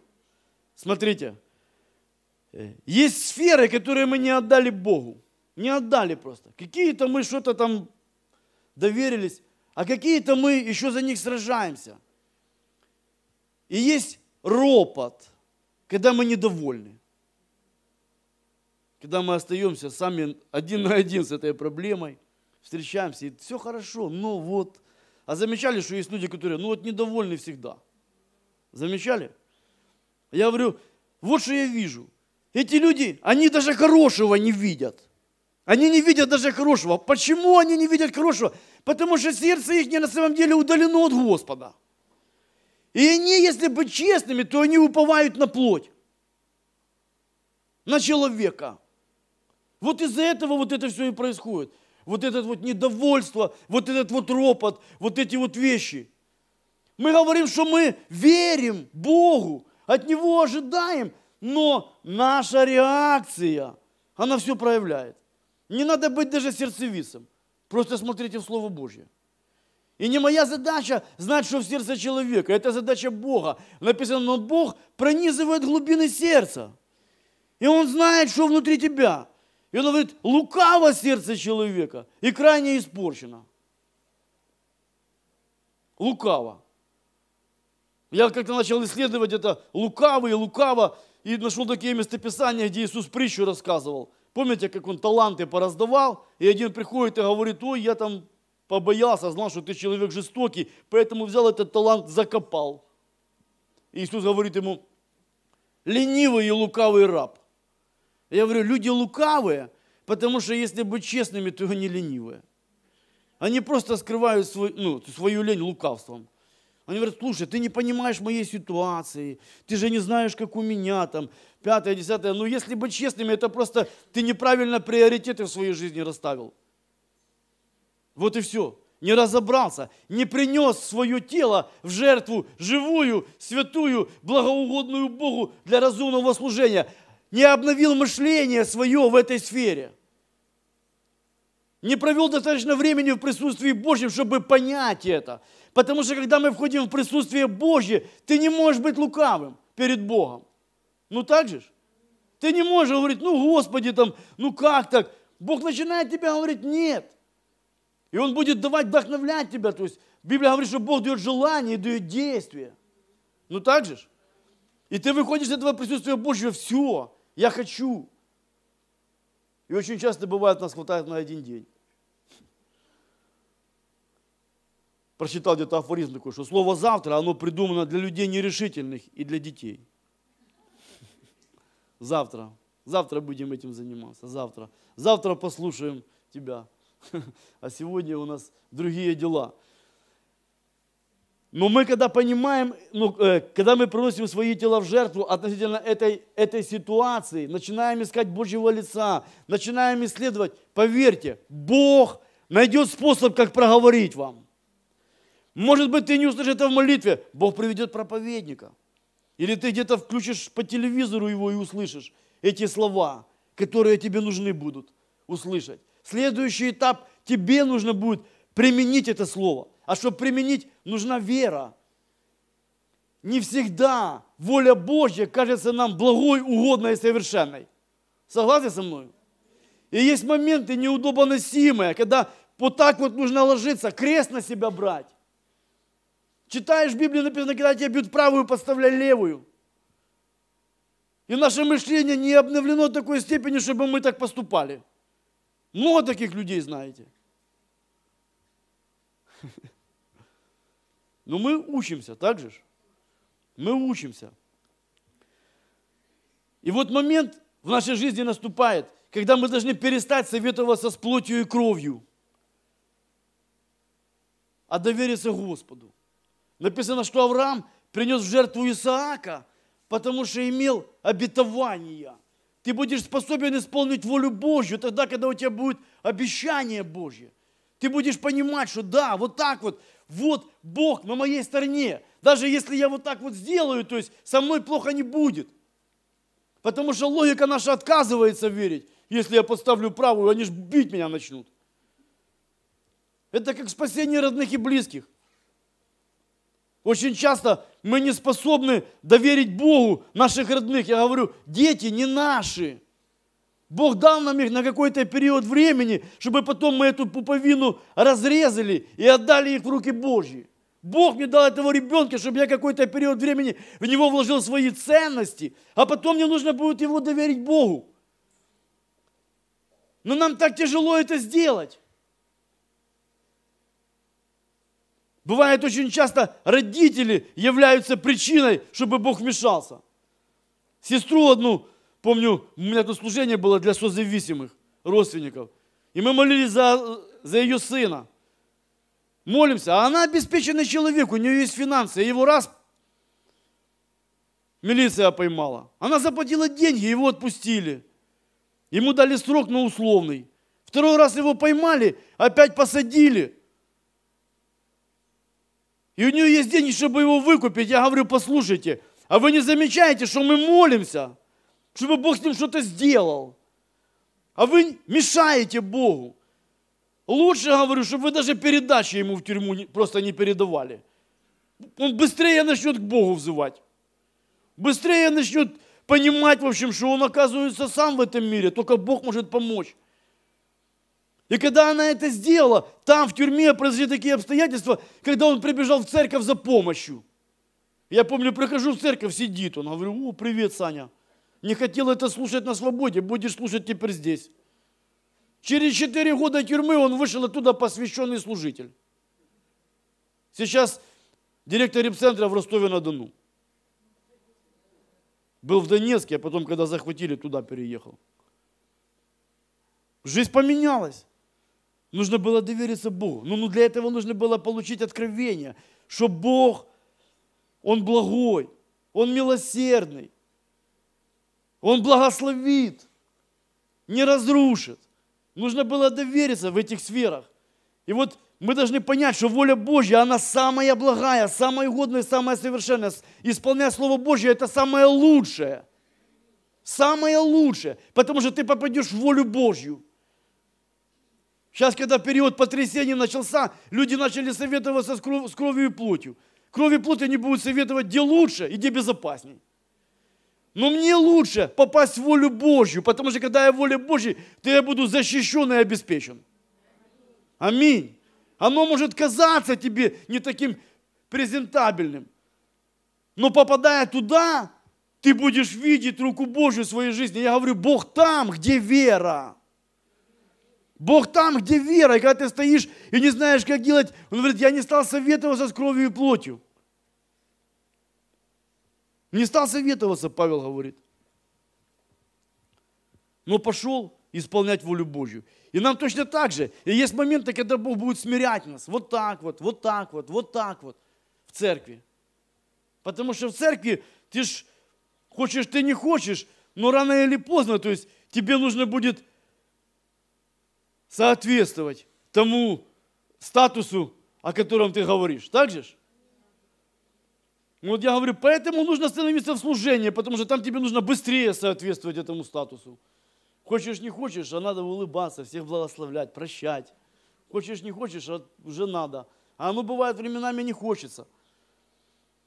смотрите, есть сферы, которые мы не отдали Богу. Не отдали просто. Какие-то мы что-то там доверились, а какие-то мы еще за них сражаемся. И есть ропот, когда мы недовольны. Когда мы остаемся сами один на один с этой проблемой, встречаемся, и все хорошо, но вот. А замечали, что есть люди, которые, ну вот недовольны всегда. Замечали? Я говорю, вот что я вижу. Эти люди, они даже хорошего не видят. Они не видят даже хорошего. Почему они не видят хорошего? Потому что сердце их не на самом деле удалено от Господа. И они, если быть честными, то они уповают на плоть, на человека. Вот из-за этого вот это все и происходит. Вот это вот недовольство, вот этот вот ропот, вот эти вот вещи. Мы говорим, что мы верим Богу, от Него ожидаем, но наша реакция, она все проявляет. Не надо быть даже сердцевицем. Просто смотрите в Слово Божье. И не моя задача знать, что в сердце человека. Это задача Бога. Написано, но Бог пронизывает глубины сердца. И Он знает, что внутри тебя. И Он говорит, лукаво сердце человека и крайне испорчено. Лукаво. Я как-то начал исследовать это лукаво и лукаво, и нашел такие местописания, где Иисус притчу рассказывал – Помните, как он таланты пораздавал, и один приходит и говорит, ой, я там побоялся, знал, что ты человек жестокий, поэтому взял этот талант, закопал. И Иисус говорит ему, ленивый и лукавый раб. Я говорю, люди лукавые, потому что если быть честными, то они ленивые. Они просто скрывают свой, ну, свою лень лукавством. Они говорят, слушай, ты не понимаешь моей ситуации, ты же не знаешь, как у меня там пятое, десятое. Ну, если быть честными, это просто ты неправильно приоритеты в своей жизни расставил. Вот и все. Не разобрался, не принес свое тело в жертву живую, святую, благоугодную Богу для разумного служения. Не обновил мышление свое в этой сфере. Не провел достаточно времени в присутствии Божьем, чтобы понять это. Потому что когда мы входим в присутствие Божье, ты не можешь быть лукавым перед Богом. Ну так же ж? Ты не можешь говорить, ну Господи, там, ну как так? Бог начинает тебя говорить, нет. И Он будет давать, вдохновлять тебя. То есть Библия говорит, что Бог дает желание и дает действие. Ну так же ж? И ты выходишь из этого присутствия Божьего, все, я хочу. И очень часто бывает, нас хватает на один день. Прочитал где-то афоризм такой, что слово «завтра», оно придумано для людей нерешительных и для детей – Завтра. Завтра будем этим заниматься. Завтра. Завтра послушаем тебя. А сегодня у нас другие дела. Но мы когда понимаем, ну, э, когда мы приносим свои тела в жертву относительно этой, этой ситуации, начинаем искать Божьего лица, начинаем исследовать, поверьте, Бог найдет способ, как проговорить вам. Может быть, ты не услышишь это в молитве, Бог приведет проповедника – или ты где-то включишь по телевизору его и услышишь эти слова, которые тебе нужны будут услышать. Следующий этап – тебе нужно будет применить это слово. А чтобы применить, нужна вера. Не всегда воля Божья кажется нам благой, угодной и совершенной. Согласны со мной? И есть моменты неудобоносимые, когда вот так вот нужно ложиться, крест на себя брать. Читаешь Библию, написано, когда тебя бьют правую, подставляй левую. И наше мышление не обновлено до такой степени, чтобы мы так поступали. Много таких людей знаете. Но мы учимся, так же ж? Мы учимся. И вот момент в нашей жизни наступает, когда мы должны перестать советоваться с плотью и кровью, а довериться Господу. Написано, что Авраам принес в жертву Исаака, потому что имел обетование. Ты будешь способен исполнить волю Божью тогда, когда у тебя будет обещание Божье. Ты будешь понимать, что да, вот так вот, вот Бог на моей стороне. Даже если я вот так вот сделаю, то есть со мной плохо не будет. Потому что логика наша отказывается верить. Если я поставлю правую, они же бить меня начнут. Это как спасение родных и близких. Очень часто мы не способны доверить Богу наших родных. Я говорю, дети не наши. Бог дал нам их на какой-то период времени, чтобы потом мы эту пуповину разрезали и отдали их в руки Божьи. Бог мне дал этого ребенка, чтобы я какой-то период времени в него вложил свои ценности, а потом мне нужно будет его доверить Богу. Но нам так тяжело это сделать. Бывает очень часто родители являются причиной, чтобы Бог вмешался. Сестру одну, помню, у меня тут служение было для созависимых родственников. И мы молились за, за ее сына. Молимся, а она обеспеченный человек, у нее есть финансы. его раз милиция поймала. Она заплатила деньги, его отпустили. Ему дали срок, но условный. Второй раз его поймали, опять посадили – и у нее есть деньги, чтобы его выкупить. Я говорю, послушайте, а вы не замечаете, что мы молимся, чтобы Бог с ним что-то сделал? А вы мешаете Богу. Лучше, говорю, чтобы вы даже передачи ему в тюрьму просто не передавали. Он быстрее начнет к Богу взывать. Быстрее начнет понимать, в общем, что он оказывается сам в этом мире. Только Бог может помочь. И когда она это сделала, там в тюрьме произошли такие обстоятельства, когда он прибежал в церковь за помощью. Я помню, прихожу в церковь, сидит он. Говорю, о, привет, Саня. Не хотел это слушать на свободе, будешь слушать теперь здесь. Через четыре года тюрьмы он вышел оттуда посвященный служитель. Сейчас директор репцентра в Ростове-на-Дону. Был в Донецке, а потом, когда захватили, туда переехал. Жизнь поменялась. Нужно было довериться Богу. Но ну, ну, для этого нужно было получить откровение, что Бог, Он благой, Он милосердный, Он благословит, не разрушит. Нужно было довериться в этих сферах. И вот мы должны понять, что воля Божья, она самая благая, самая угодная, самая совершенная. исполняя Слово Божье – это самое лучшее. Самое лучшее, потому что ты попадешь в волю Божью – Сейчас, когда период потрясения начался, люди начали советоваться с, кров, с кровью и плотью. Кровь и плоть они будут советовать, где лучше и где безопасней. Но мне лучше попасть в волю Божью, потому что когда я в воле Божьей, то я буду защищен и обеспечен. Аминь. Оно может казаться тебе не таким презентабельным. Но попадая туда, ты будешь видеть руку Божью в своей жизни. Я говорю, Бог там, где вера. Бог там, где вера. И когда ты стоишь и не знаешь, как делать, он говорит, я не стал советоваться с кровью и плотью. Не стал советоваться, Павел говорит. Но пошел исполнять волю Божью. И нам точно так же. И есть моменты, когда Бог будет смирять нас. Вот так вот, вот так вот, вот так вот в церкви. Потому что в церкви ты ж хочешь, ты не хочешь, но рано или поздно, то есть тебе нужно будет соответствовать тому статусу, о котором ты говоришь. Так же ж? Вот я говорю, поэтому нужно становиться в служение, потому что там тебе нужно быстрее соответствовать этому статусу. Хочешь, не хочешь, а надо улыбаться, всех благословлять, прощать. Хочешь, не хочешь, а уже надо. А оно бывает временами не хочется.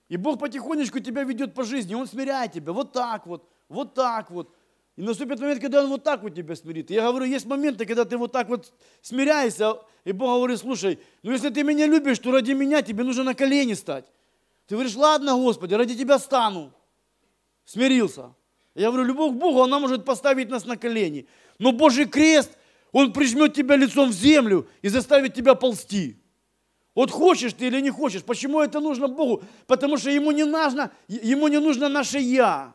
И Бог потихонечку тебя ведет по жизни, Он смиряет тебя. Вот так вот, вот так вот. И наступит момент, когда он вот так вот тебя смирит. Я говорю, есть моменты, когда ты вот так вот смиряешься, и Бог говорит, слушай, ну если ты меня любишь, то ради меня тебе нужно на колени стать. Ты говоришь, ладно, Господи, ради тебя стану. Смирился. Я говорю, любовь к Богу, она может поставить нас на колени. Но Божий крест, он прижмет тебя лицом в землю и заставит тебя ползти. Вот хочешь ты или не хочешь, почему это нужно Богу? Потому что ему не нужно, ему не нужно наше «я».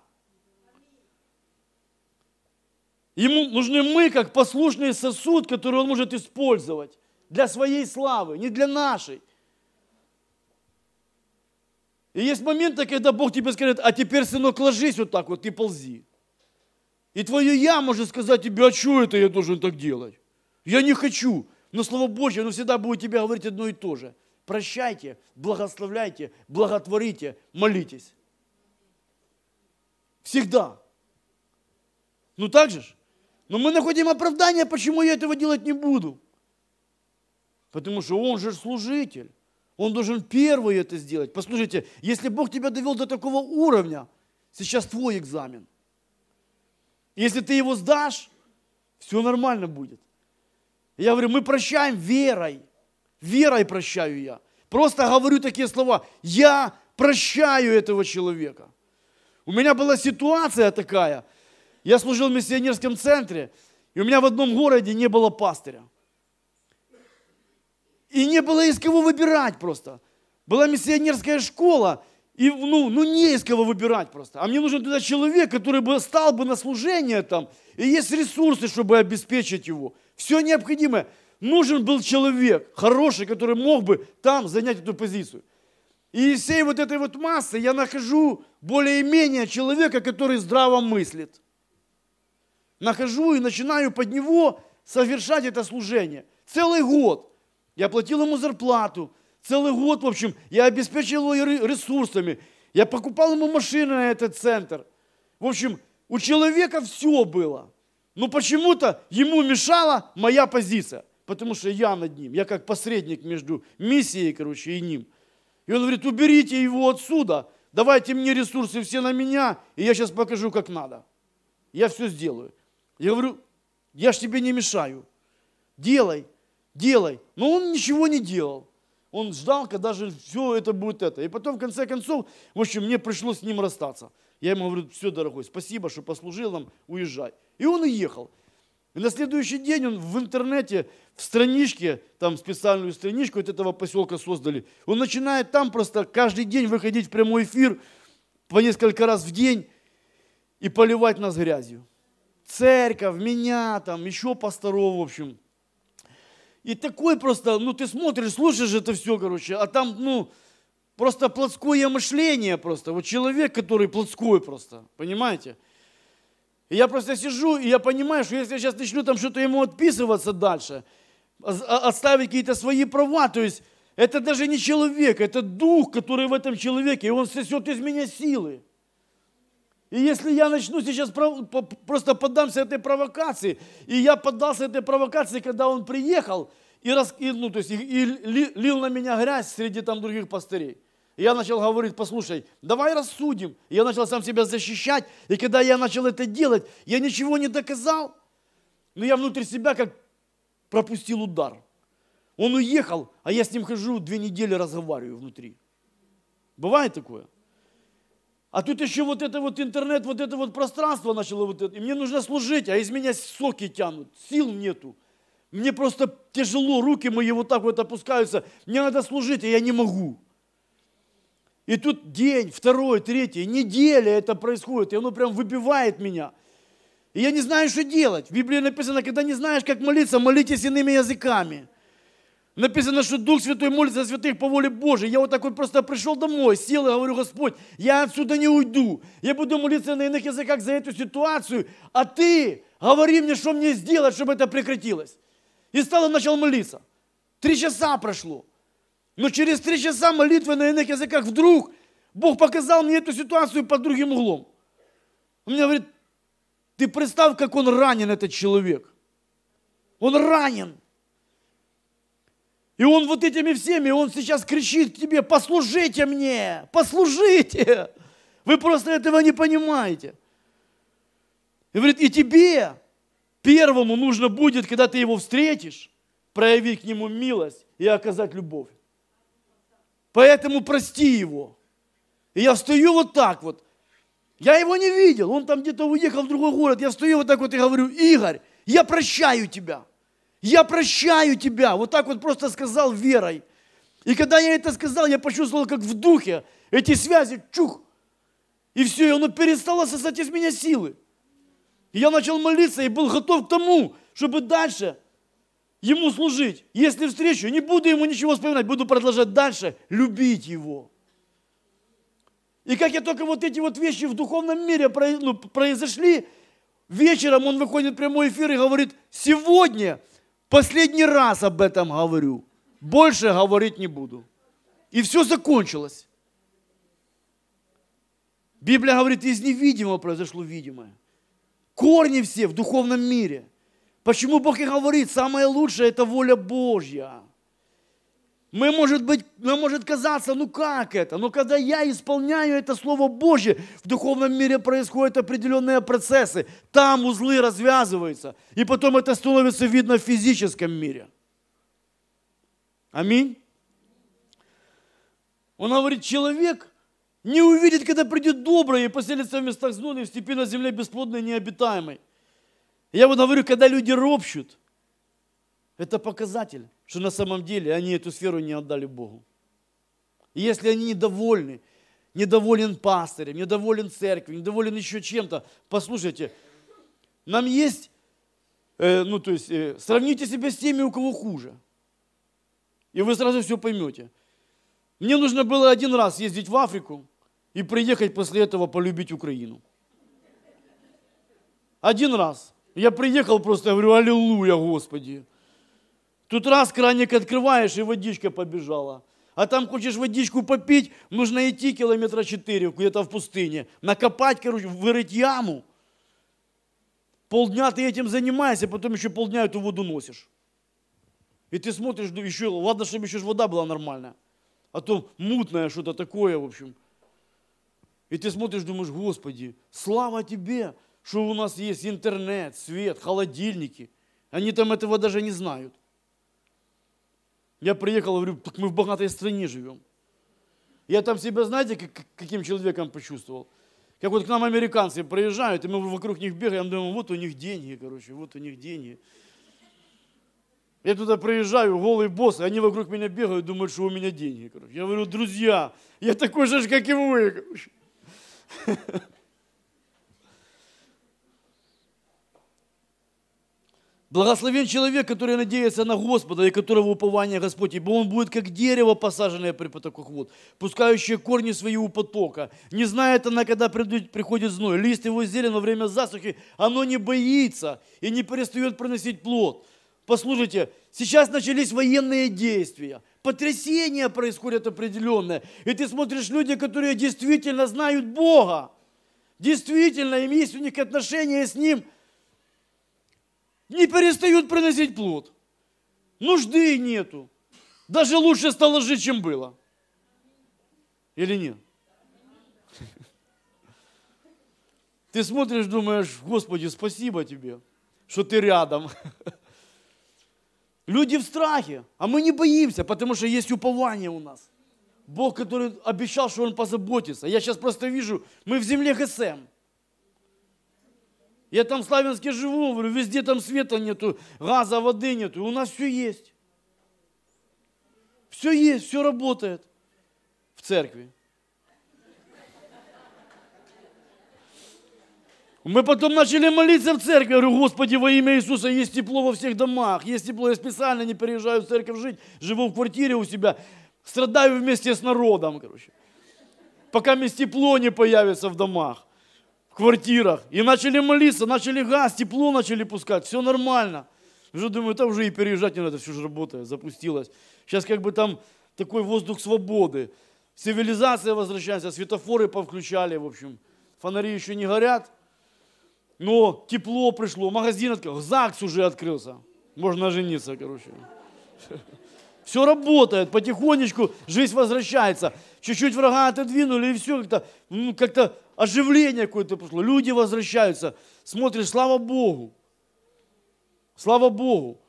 Ему нужны мы, как послушный сосуд, который он может использовать для своей славы, не для нашей. И есть моменты, когда Бог тебе скажет, а теперь, сынок, ложись вот так вот и ползи. И твое «я» может сказать тебе, а что это я должен так делать? Я не хочу. Но Слово Божье, оно всегда будет тебе говорить одно и то же. Прощайте, благословляйте, благотворите, молитесь. Всегда. Ну так же ж? Но мы находим оправдание, почему я этого делать не буду. Потому что он же служитель. Он должен первый это сделать. Послушайте, если Бог тебя довел до такого уровня, сейчас твой экзамен. Если ты его сдашь, все нормально будет. Я говорю, мы прощаем верой. Верой прощаю я. Просто говорю такие слова. Я прощаю этого человека. У меня была ситуация такая – я служил в миссионерском центре, и у меня в одном городе не было пастыря. И не было из кого выбирать просто. Была миссионерская школа, и ну, ну не из кого выбирать просто. А мне нужен туда человек, который бы стал бы на служение там, и есть ресурсы, чтобы обеспечить его. Все необходимое. Нужен был человек хороший, который мог бы там занять эту позицию. И из всей вот этой вот массы я нахожу более-менее человека, который здраво мыслит нахожу и начинаю под него совершать это служение. Целый год я платил ему зарплату, целый год, в общем, я обеспечил его ресурсами, я покупал ему машины на этот центр. В общем, у человека все было. Но почему-то ему мешала моя позиция, потому что я над ним, я как посредник между миссией, короче, и ним. И он говорит, уберите его отсюда, давайте мне ресурсы все на меня, и я сейчас покажу, как надо. Я все сделаю. Я говорю, я ж тебе не мешаю. Делай, делай. Но он ничего не делал. Он ждал, когда же все это будет это. И потом, в конце концов, в общем, мне пришлось с ним расстаться. Я ему говорю, все, дорогой, спасибо, что послужил нам, уезжай. И он уехал. И на следующий день он в интернете, в страничке, там специальную страничку от этого поселка создали. Он начинает там просто каждый день выходить в прямой эфир по несколько раз в день и поливать нас грязью церковь, меня, там, еще пасторов, в общем. И такой просто, ну, ты смотришь, слушаешь это все, короче, а там, ну, просто плотское мышление просто. Вот человек, который плотской просто, понимаете? И я просто сижу, и я понимаю, что если я сейчас начну там что-то ему отписываться дальше, а, отставить какие-то свои права, то есть это даже не человек, это дух, который в этом человеке, и он сосет из меня силы. И если я начну сейчас, просто поддамся этой провокации, и я поддался этой провокации, когда он приехал, и, рас, и, ну, то есть, и, и лил на меня грязь среди там других пастырей. я начал говорить, послушай, давай рассудим. я начал сам себя защищать. И когда я начал это делать, я ничего не доказал. Но я внутри себя как пропустил удар. Он уехал, а я с ним хожу две недели разговариваю внутри. Бывает такое? А тут еще вот это вот интернет, вот это вот пространство начало вот это. И мне нужно служить, а из меня соки тянут, сил нету. Мне просто тяжело, руки мои вот так вот опускаются. Мне надо служить, а я не могу. И тут день, второй, третий, неделя это происходит, и оно прям выбивает меня. И я не знаю, что делать. В Библии написано, когда не знаешь, как молиться, молитесь иными языками. Написано, что Дух Святой молится за святых по воле Божией. Я вот такой просто пришел домой, сел и говорю, Господь, я отсюда не уйду. Я буду молиться на иных языках за эту ситуацию, а ты говори мне, что мне сделать, чтобы это прекратилось. И стал и начал молиться. Три часа прошло. Но через три часа молитвы на иных языках вдруг Бог показал мне эту ситуацию под другим углом. Он мне говорит, ты представь, как он ранен, этот человек. Он ранен. И он вот этими всеми, он сейчас кричит к тебе, послужите мне, послужите. Вы просто этого не понимаете. И говорит, и тебе первому нужно будет, когда ты его встретишь, проявить к нему милость и оказать любовь. Поэтому прости его. И я встаю вот так вот. Я его не видел, он там где-то уехал в другой город. Я встаю вот так вот и говорю, Игорь, я прощаю тебя. Я прощаю тебя. Вот так вот просто сказал верой. И когда я это сказал, я почувствовал, как в духе эти связи, чух, и все, и оно перестало сосать из меня силы. И я начал молиться и был готов к тому, чтобы дальше ему служить. Если встречу, не буду ему ничего вспоминать, буду продолжать дальше любить его. И как я только вот эти вот вещи в духовном мире ну, произошли, вечером он выходит в прямой эфир и говорит, сегодня Последний раз об этом говорю. Больше говорить не буду. И все закончилось. Библия говорит, из невидимого произошло видимое. Корни все в духовном мире. Почему Бог и говорит, самое лучшее – это воля Божья. Мы, может быть, нам может казаться, ну как это? Но когда я исполняю это Слово Божье, в духовном мире происходят определенные процессы. Там узлы развязываются. И потом это становится видно в физическом мире. Аминь. Он говорит, человек не увидит, когда придет доброе и поселится в местах зноны, в степи на земле бесплодной необитаемой. Я вот говорю, когда люди ропщут, это показатель что на самом деле они эту сферу не отдали Богу. И если они недовольны, недоволен пастырем, недоволен церковью, недоволен еще чем-то, послушайте, нам есть, э, ну то есть, э, сравните себя с теми, у кого хуже. И вы сразу все поймете. Мне нужно было один раз ездить в Африку и приехать после этого полюбить Украину. Один раз. Я приехал просто, говорю, аллилуйя, Господи. Тут раз краник открываешь, и водичка побежала. А там хочешь водичку попить, нужно идти километра четыре где-то в пустыне. Накопать, короче, вырыть яму. Полдня ты этим занимаешься, потом еще полдня эту воду носишь. И ты смотришь, ну, еще, ладно, чтобы еще вода была нормальная. А то мутное что-то такое, в общем. И ты смотришь, думаешь, Господи, слава Тебе, что у нас есть интернет, свет, холодильники. Они там этого даже не знают. Я приехал, говорю, так мы в богатой стране живем. Я там себя, знаете, как, каким человеком почувствовал? Как вот к нам американцы приезжают, и мы вокруг них бегаем, думаем, вот у них деньги, короче, вот у них деньги. Я туда приезжаю, голый босс, и они вокруг меня бегают, думают, что у меня деньги. Короче. Я говорю, друзья, я такой же, как и вы. Короче. Благословен человек, который надеется на Господа и которого упование Господь, ибо он будет как дерево, посаженное при потоках вод, пускающее корни свои у потока. Не знает она, когда придет приходит зной. Лист его зелен во время засухи, оно не боится и не перестает приносить плод. Послушайте, сейчас начались военные действия. Потрясения происходят определенные. И ты смотришь люди, которые действительно знают Бога. Действительно, им есть у них отношения с Ним – не перестают приносить плод. Нужды нету. Даже лучше стало жить, чем было. Или нет? Ты смотришь, думаешь, Господи, спасибо тебе, что ты рядом. Люди в страхе, а мы не боимся, потому что есть упование у нас. Бог, который обещал, что Он позаботится. Я сейчас просто вижу, мы в земле ГСМ. Я там в Славянске живу, говорю, везде там света нету, газа, воды нету. У нас все есть. Все есть, все работает в церкви. Мы потом начали молиться в церкви. Я говорю, Господи, во имя Иисуса, есть тепло во всех домах, есть тепло. Я специально не переезжаю в церковь жить, живу в квартире у себя, страдаю вместе с народом, короче. Пока мне тепло не появится в домах квартирах. И начали молиться, начали газ, тепло начали пускать, все нормально. Уже думаю, там уже и переезжать не надо, все же работает, запустилось. Сейчас как бы там такой воздух свободы. Цивилизация возвращается, светофоры повключали, в общем. Фонари еще не горят, но тепло пришло, магазин открыл, ЗАГС уже открылся. Можно жениться, короче все работает, потихонечку жизнь возвращается. Чуть-чуть врага отодвинули, и все, как-то ну, как оживление какое-то пошло. Люди возвращаются. Смотришь, слава Богу. Слава Богу.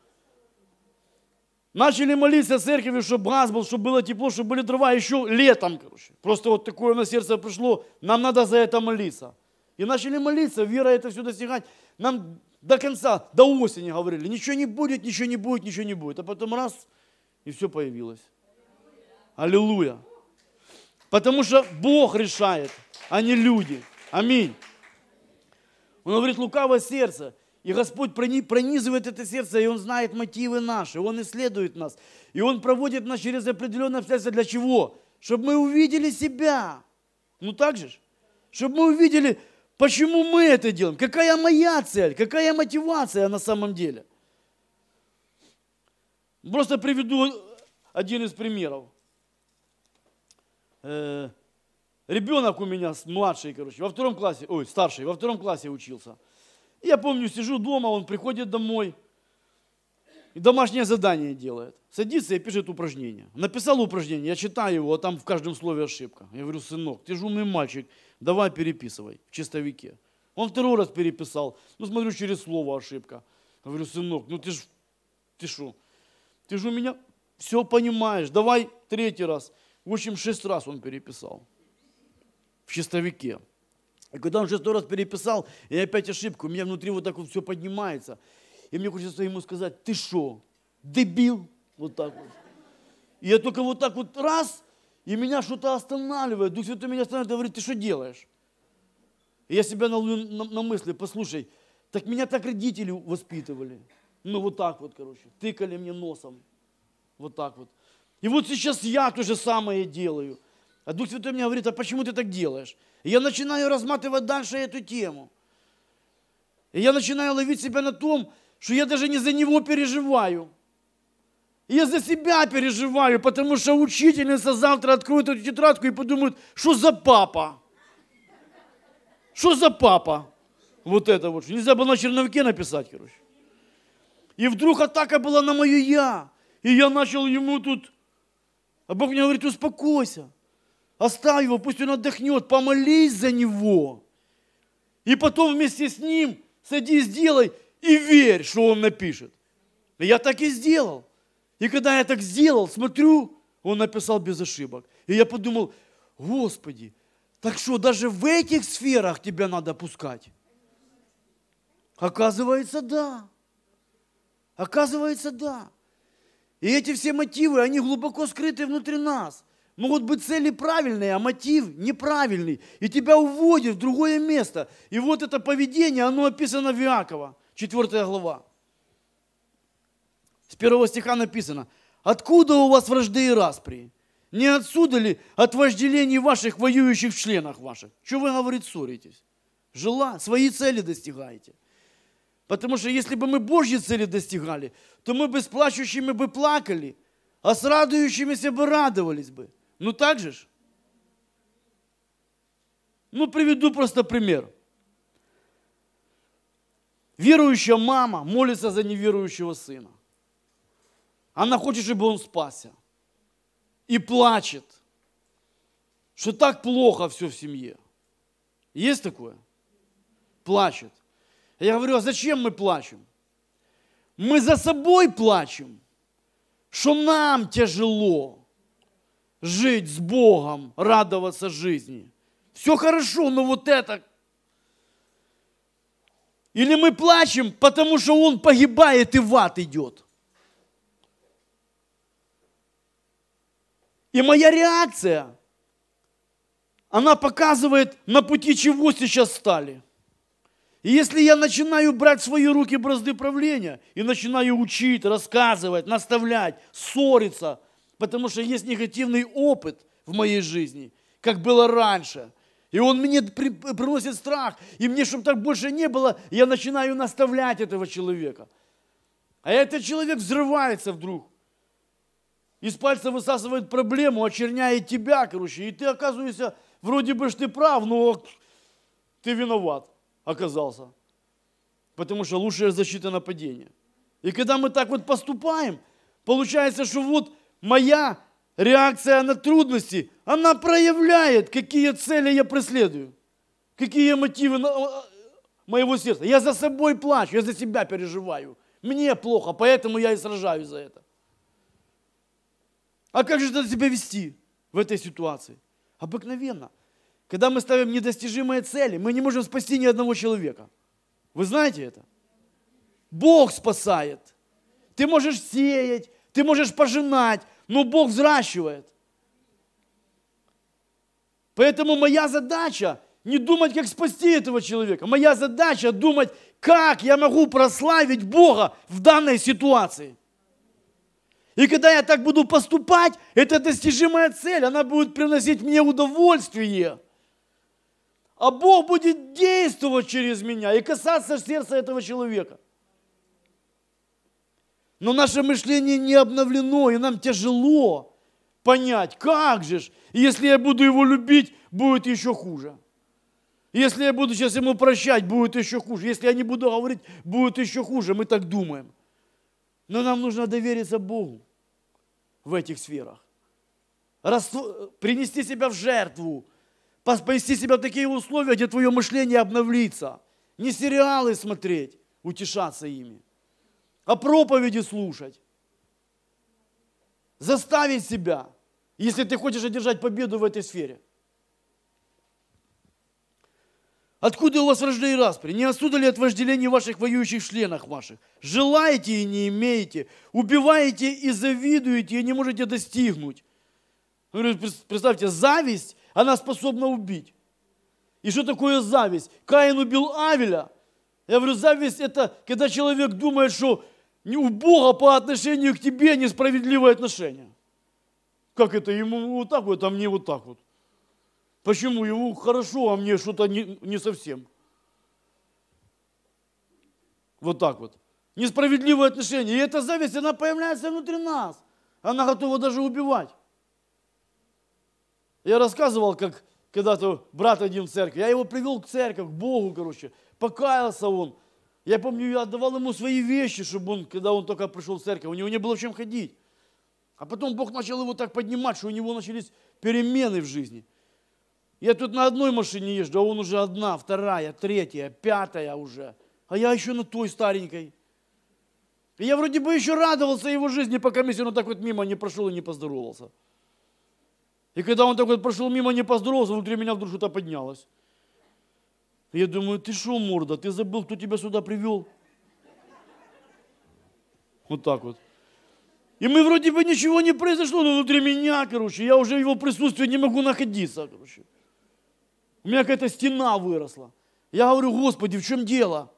Начали молиться церкви, чтобы газ был, чтобы было тепло, чтобы были дрова еще летом, короче. Просто вот такое на сердце пришло, нам надо за это молиться. И начали молиться, вера это все достигать. Нам до конца, до осени говорили, ничего не будет, ничего не будет, ничего не будет. А потом раз – и все появилось. Аллилуйя. Потому что Бог решает, а не люди. Аминь. Он говорит, лукавое сердце. И Господь пронизывает это сердце, и Он знает мотивы наши, Он исследует нас. И Он проводит нас через определенные обстоятельства. Для чего? Чтобы мы увидели себя. Ну так же? Чтобы мы увидели, почему мы это делаем, какая моя цель, какая мотивация на самом деле. Просто приведу один из примеров. Э, ребенок у меня младший, короче, во втором классе, ой, старший, во втором классе учился. я помню, сижу дома, он приходит домой и домашнее задание делает. Садится и пишет упражнение. Написал упражнение, я читаю его, а там в каждом слове ошибка. Я говорю, сынок, ты же умный мальчик, давай переписывай в чистовике. Он второй раз переписал, ну смотрю, через слово ошибка. Я говорю, сынок, ну ты ж, ты что, ты же у меня все понимаешь. Давай третий раз. В общем, шесть раз он переписал в чистовике. И когда он шестой раз переписал, и опять ошибка, у меня внутри вот так вот все поднимается. И мне хочется ему сказать, ты что, дебил? Вот так вот. И я только вот так вот раз, и меня что-то останавливает. Дух Святой меня останавливает, говорит, ты что делаешь? И я себя наловлю на, на мысли, послушай, так меня так родители воспитывали. Ну вот так вот, короче, тыкали мне носом. Вот так вот. И вот сейчас я то же самое делаю. А Дух Святой мне говорит, а почему ты так делаешь? И я начинаю разматывать дальше эту тему. И я начинаю ловить себя на том, что я даже не за него переживаю. Я за себя переживаю, потому что учительница завтра откроет эту тетрадку и подумает, что за папа? Что за папа? Вот это вот. Нельзя было на черновике написать, короче. И вдруг атака была на мое «я». И я начал ему тут... А Бог мне говорит, успокойся. Оставь его, пусть он отдохнет, помолись за него. И потом вместе с ним садись, сделай и верь, что он напишет. я так и сделал. И когда я так сделал, смотрю, он написал без ошибок. И я подумал, Господи, так что даже в этих сферах тебя надо пускать? Оказывается, да. Оказывается, да. И эти все мотивы, они глубоко скрыты внутри нас. Могут быть цели правильные, а мотив неправильный. И тебя уводит в другое место. И вот это поведение, оно описано в Иакова, 4 глава. С первого стиха написано, «Откуда у вас вражды и распри? Не отсюда ли от вожделений ваших воюющих в членах ваших?» Чего вы, говорит, ссоритесь? Жила, свои цели достигаете. Потому что если бы мы Божьи цели достигали, то мы бы с плачущими бы плакали, а с радующимися бы радовались бы. Ну так же ж? Ну, приведу просто пример. Верующая мама молится за неверующего сына. Она хочет, чтобы он спасся. И плачет, что так плохо все в семье. Есть такое? Плачет. Я говорю, а зачем мы плачем? Мы за собой плачем, что нам тяжело жить с Богом, радоваться жизни. Все хорошо, но вот это... Или мы плачем, потому что он погибает и в ад идет. И моя реакция, она показывает, на пути чего сейчас стали – и если я начинаю брать свои руки бразды правления и начинаю учить, рассказывать, наставлять, ссориться, потому что есть негативный опыт в моей жизни, как было раньше, и он мне при, приносит страх, и мне, чтобы так больше не было, я начинаю наставлять этого человека. А этот человек взрывается вдруг. Из пальца высасывает проблему, очерняет тебя, короче, и ты оказываешься, вроде бы ж ты прав, но ты виноват оказался. Потому что лучшая защита нападения. И когда мы так вот поступаем, получается, что вот моя реакция на трудности, она проявляет, какие цели я преследую, какие мотивы моего сердца. Я за собой плачу, я за себя переживаю. Мне плохо, поэтому я и сражаюсь за это. А как же надо себя вести в этой ситуации? Обыкновенно когда мы ставим недостижимые цели, мы не можем спасти ни одного человека. Вы знаете это? Бог спасает. Ты можешь сеять, ты можешь пожинать, но Бог взращивает. Поэтому моя задача не думать, как спасти этого человека. Моя задача думать, как я могу прославить Бога в данной ситуации. И когда я так буду поступать, эта достижимая цель, она будет приносить мне удовольствие – а Бог будет действовать через меня и касаться сердца этого человека. Но наше мышление не обновлено, и нам тяжело понять, как же ж, если я буду его любить, будет еще хуже. Если я буду сейчас ему прощать, будет еще хуже. Если я не буду говорить, будет еще хуже. Мы так думаем. Но нам нужно довериться Богу в этих сферах. Принести себя в жертву – Спасти себя в такие условия, где твое мышление обновлится. Не сериалы смотреть, утешаться ими, а проповеди слушать. Заставить себя, если ты хочешь одержать победу в этой сфере. Откуда у вас вражды и распри? Не отсюда ли от вожделений ваших воюющих членах ваших? Желаете и не имеете, убиваете и завидуете, и не можете достигнуть. Представьте, зависть она способна убить. И что такое зависть? Каин убил Авеля. Я говорю, зависть – это когда человек думает, что у Бога по отношению к тебе несправедливое отношение. Как это? Ему вот так вот, а мне вот так вот. Почему ему хорошо, а мне что-то не, не совсем? Вот так вот. Несправедливое отношение. И эта зависть, она появляется внутри нас. Она готова даже убивать. Я рассказывал, как когда-то брат один в церкви, я его привел к церкви, к Богу, короче, покаялся он. Я помню, я отдавал ему свои вещи, чтобы он, когда он только пришел в церковь, у него не было чем ходить. А потом Бог начал его так поднимать, что у него начались перемены в жизни. Я тут на одной машине езжу, а он уже одна, вторая, третья, пятая уже. А я еще на той старенькой. И я вроде бы еще радовался его жизни, пока миссию он так вот мимо не прошел и не поздоровался. И когда он такой прошел мимо, не поздоровался, внутри меня вдруг что-то поднялось. Я думаю, ты что, морда, ты забыл, кто тебя сюда привел? Вот так вот. И мы вроде бы ничего не произошло, но внутри меня, короче, я уже в его присутствии не могу находиться, короче. У меня какая-то стена выросла. Я говорю, Господи, в чем дело?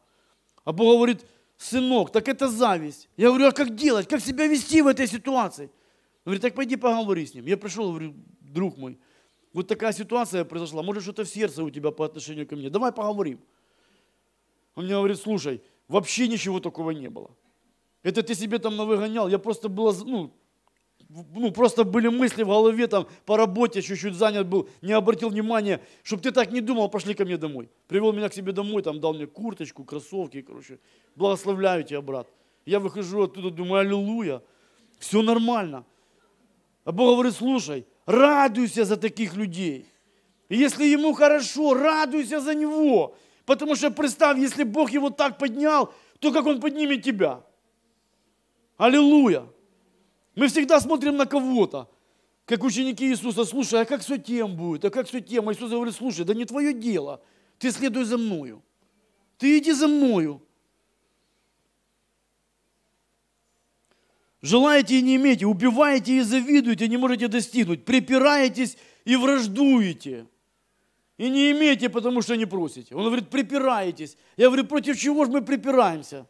А Бог говорит, сынок, так это зависть. Я говорю, а как делать, как себя вести в этой ситуации? Он говорит, так пойди поговори с ним. Я пришел, говорю, друг мой, вот такая ситуация произошла, может что-то в сердце у тебя по отношению ко мне, давай поговорим. Он мне говорит, слушай, вообще ничего такого не было. Это ты себе там навыгонял, я просто была, ну, ну, просто были мысли в голове, там, по работе чуть-чуть занят был, не обратил внимания, чтобы ты так не думал, пошли ко мне домой. Привел меня к себе домой, там, дал мне курточку, кроссовки, короче. Благословляю тебя, брат. Я выхожу оттуда, думаю, аллилуйя, все нормально. А Бог говорит, слушай, Радуйся за таких людей. И если ему хорошо, радуйся за него. Потому что представь, если Бог его так поднял, то как он поднимет тебя? Аллилуйя! Мы всегда смотрим на кого-то, как ученики Иисуса, слушай, а как все тем будет, а как все тем? А Иисус говорит, слушай, да не твое дело, ты следуй за мною, ты иди за мною, Желаете и не имеете, убиваете и завидуете, не можете достигнуть, припираетесь и враждуете. И не имеете, потому что не просите. Он говорит, припираетесь. Я говорю, против чего же мы припираемся?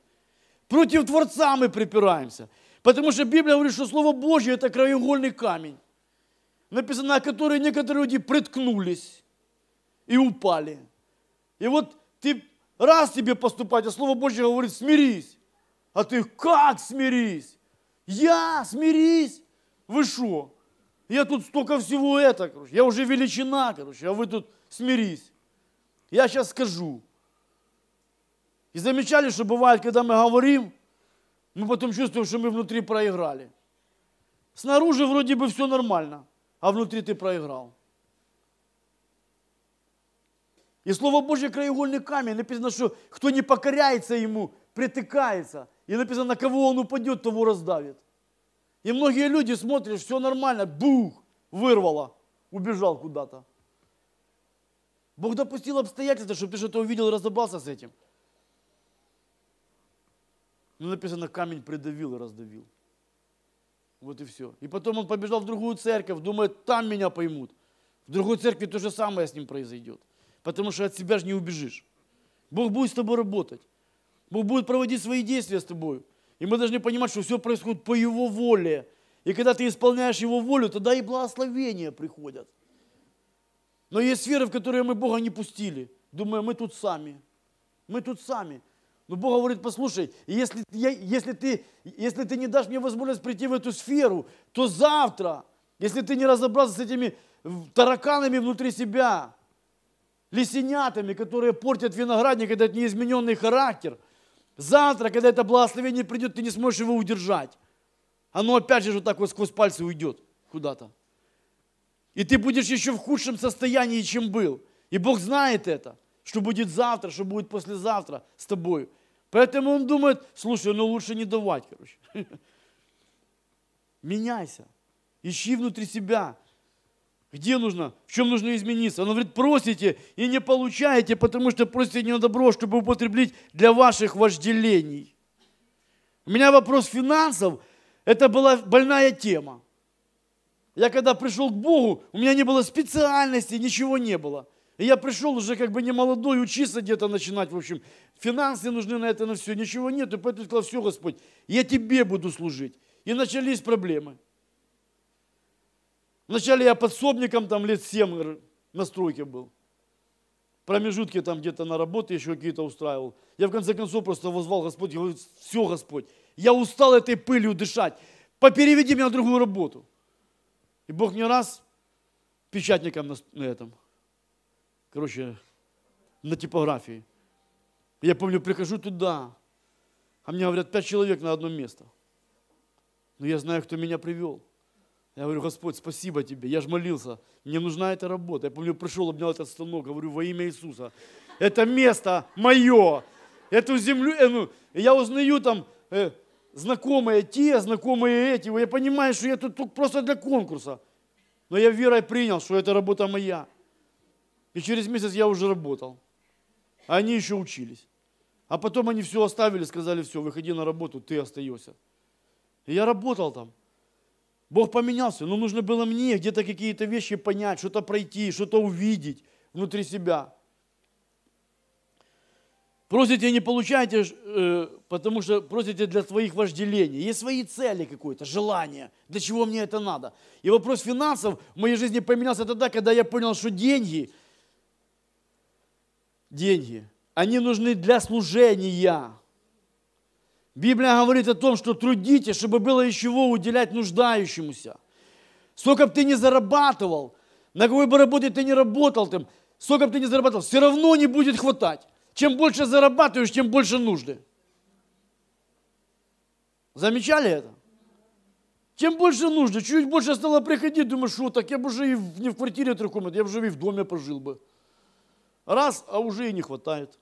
Против Творца мы припираемся. Потому что Библия говорит, что Слово Божье – это краеугольный камень, написано, на который некоторые люди приткнулись и упали. И вот ты раз тебе поступать, а Слово Божье говорит, смирись. А ты как смирись? Я, смирись. Вы что? Я тут столько всего это, короче. Я уже величина, короче, а вы тут смирись. Я сейчас скажу. И замечали, что бывает, когда мы говорим, мы потом чувствуем, что мы внутри проиграли. Снаружи вроде бы все нормально, а внутри ты проиграл. И Слово Божье краеугольный камень. Написано, что кто не покоряется ему, притыкается. И написано, на кого он упадет, того раздавит. И многие люди смотрят, все нормально, бух, вырвало, убежал куда-то. Бог допустил обстоятельства, чтобы ты что-то увидел и разобрался с этим. Ну, написано, камень придавил и раздавил. Вот и все. И потом он побежал в другую церковь, думает, там меня поймут. В другой церкви то же самое с ним произойдет. Потому что от себя же не убежишь. Бог будет с тобой работать. Бог будет проводить свои действия с тобой. И мы должны понимать, что все происходит по Его воле. И когда ты исполняешь Его волю, тогда и благословения приходят. Но есть сферы, в которые мы Бога не пустили, думая, мы тут сами. Мы тут сами. Но Бог говорит, послушай, если, я, если, ты, если ты не дашь мне возможность прийти в эту сферу, то завтра, если ты не разобрался с этими тараканами внутри себя, лисенятами, которые портят виноградник, этот неизмененный характер – Завтра, когда это благословение придет, ты не сможешь его удержать. Оно опять же вот так вот сквозь пальцы уйдет куда-то. И ты будешь еще в худшем состоянии, чем был. И Бог знает это, что будет завтра, что будет послезавтра с тобой. Поэтому он думает, слушай, ну лучше не давать, короче. Меняйся. Ищи внутри себя где нужно? В чем нужно измениться? Он говорит, просите и не получаете, потому что просите не на добро, чтобы употреблять для ваших вожделений. У меня вопрос финансов, это была больная тема. Я когда пришел к Богу, у меня не было специальности, ничего не было. И я пришел уже как бы не молодой, учиться где-то начинать, в общем. Финансы нужны на это, на все, ничего нет. И поэтому сказал, все, Господь, я тебе буду служить. И начались проблемы. Вначале я подсобником там лет 7 на стройке был. Промежутки там где-то на работе еще какие-то устраивал. Я в конце концов просто возвал Господь, говорю, все, Господь, я устал этой пылью дышать. Попереведи меня на другую работу. И Бог не раз печатником на, на этом. Короче, на типографии. Я помню, прихожу туда, а мне говорят, пять человек на одно место. Но я знаю, кто меня привел. Я говорю, Господь, спасибо тебе, я же молился, мне нужна эта работа. Я помню, пришел, обнял этот станок, говорю, во имя Иисуса, это место мое, эту землю, э, ну, я узнаю там э, знакомые те, знакомые эти, я понимаю, что я тут, тут просто для конкурса. Но я верой принял, что эта работа моя. И через месяц я уже работал, а они еще учились. А потом они все оставили, сказали, все, выходи на работу, ты остаешься. И я работал там. Бог поменялся, но нужно было мне где-то какие-то вещи понять, что-то пройти, что-то увидеть внутри себя. Просите, не получаете, э, потому что просите для своих вожделений. Есть свои цели какое-то, желание, для чего мне это надо. И вопрос финансов в моей жизни поменялся тогда, когда я понял, что деньги, деньги, они нужны для служения. Библия говорит о том, что трудите, чтобы было из чего уделять нуждающемуся. Сколько бы ты ни зарабатывал, на какой бы работе ты ни работал, там, сколько бы ты ни зарабатывал, все равно не будет хватать. Чем больше зарабатываешь, тем больше нужды. Замечали это? Тем больше нужды. Чуть больше стало приходить, думаешь, что так я бы уже и не в квартире трехкомнатной, я бы уже и в доме пожил бы. Раз, а уже и не хватает.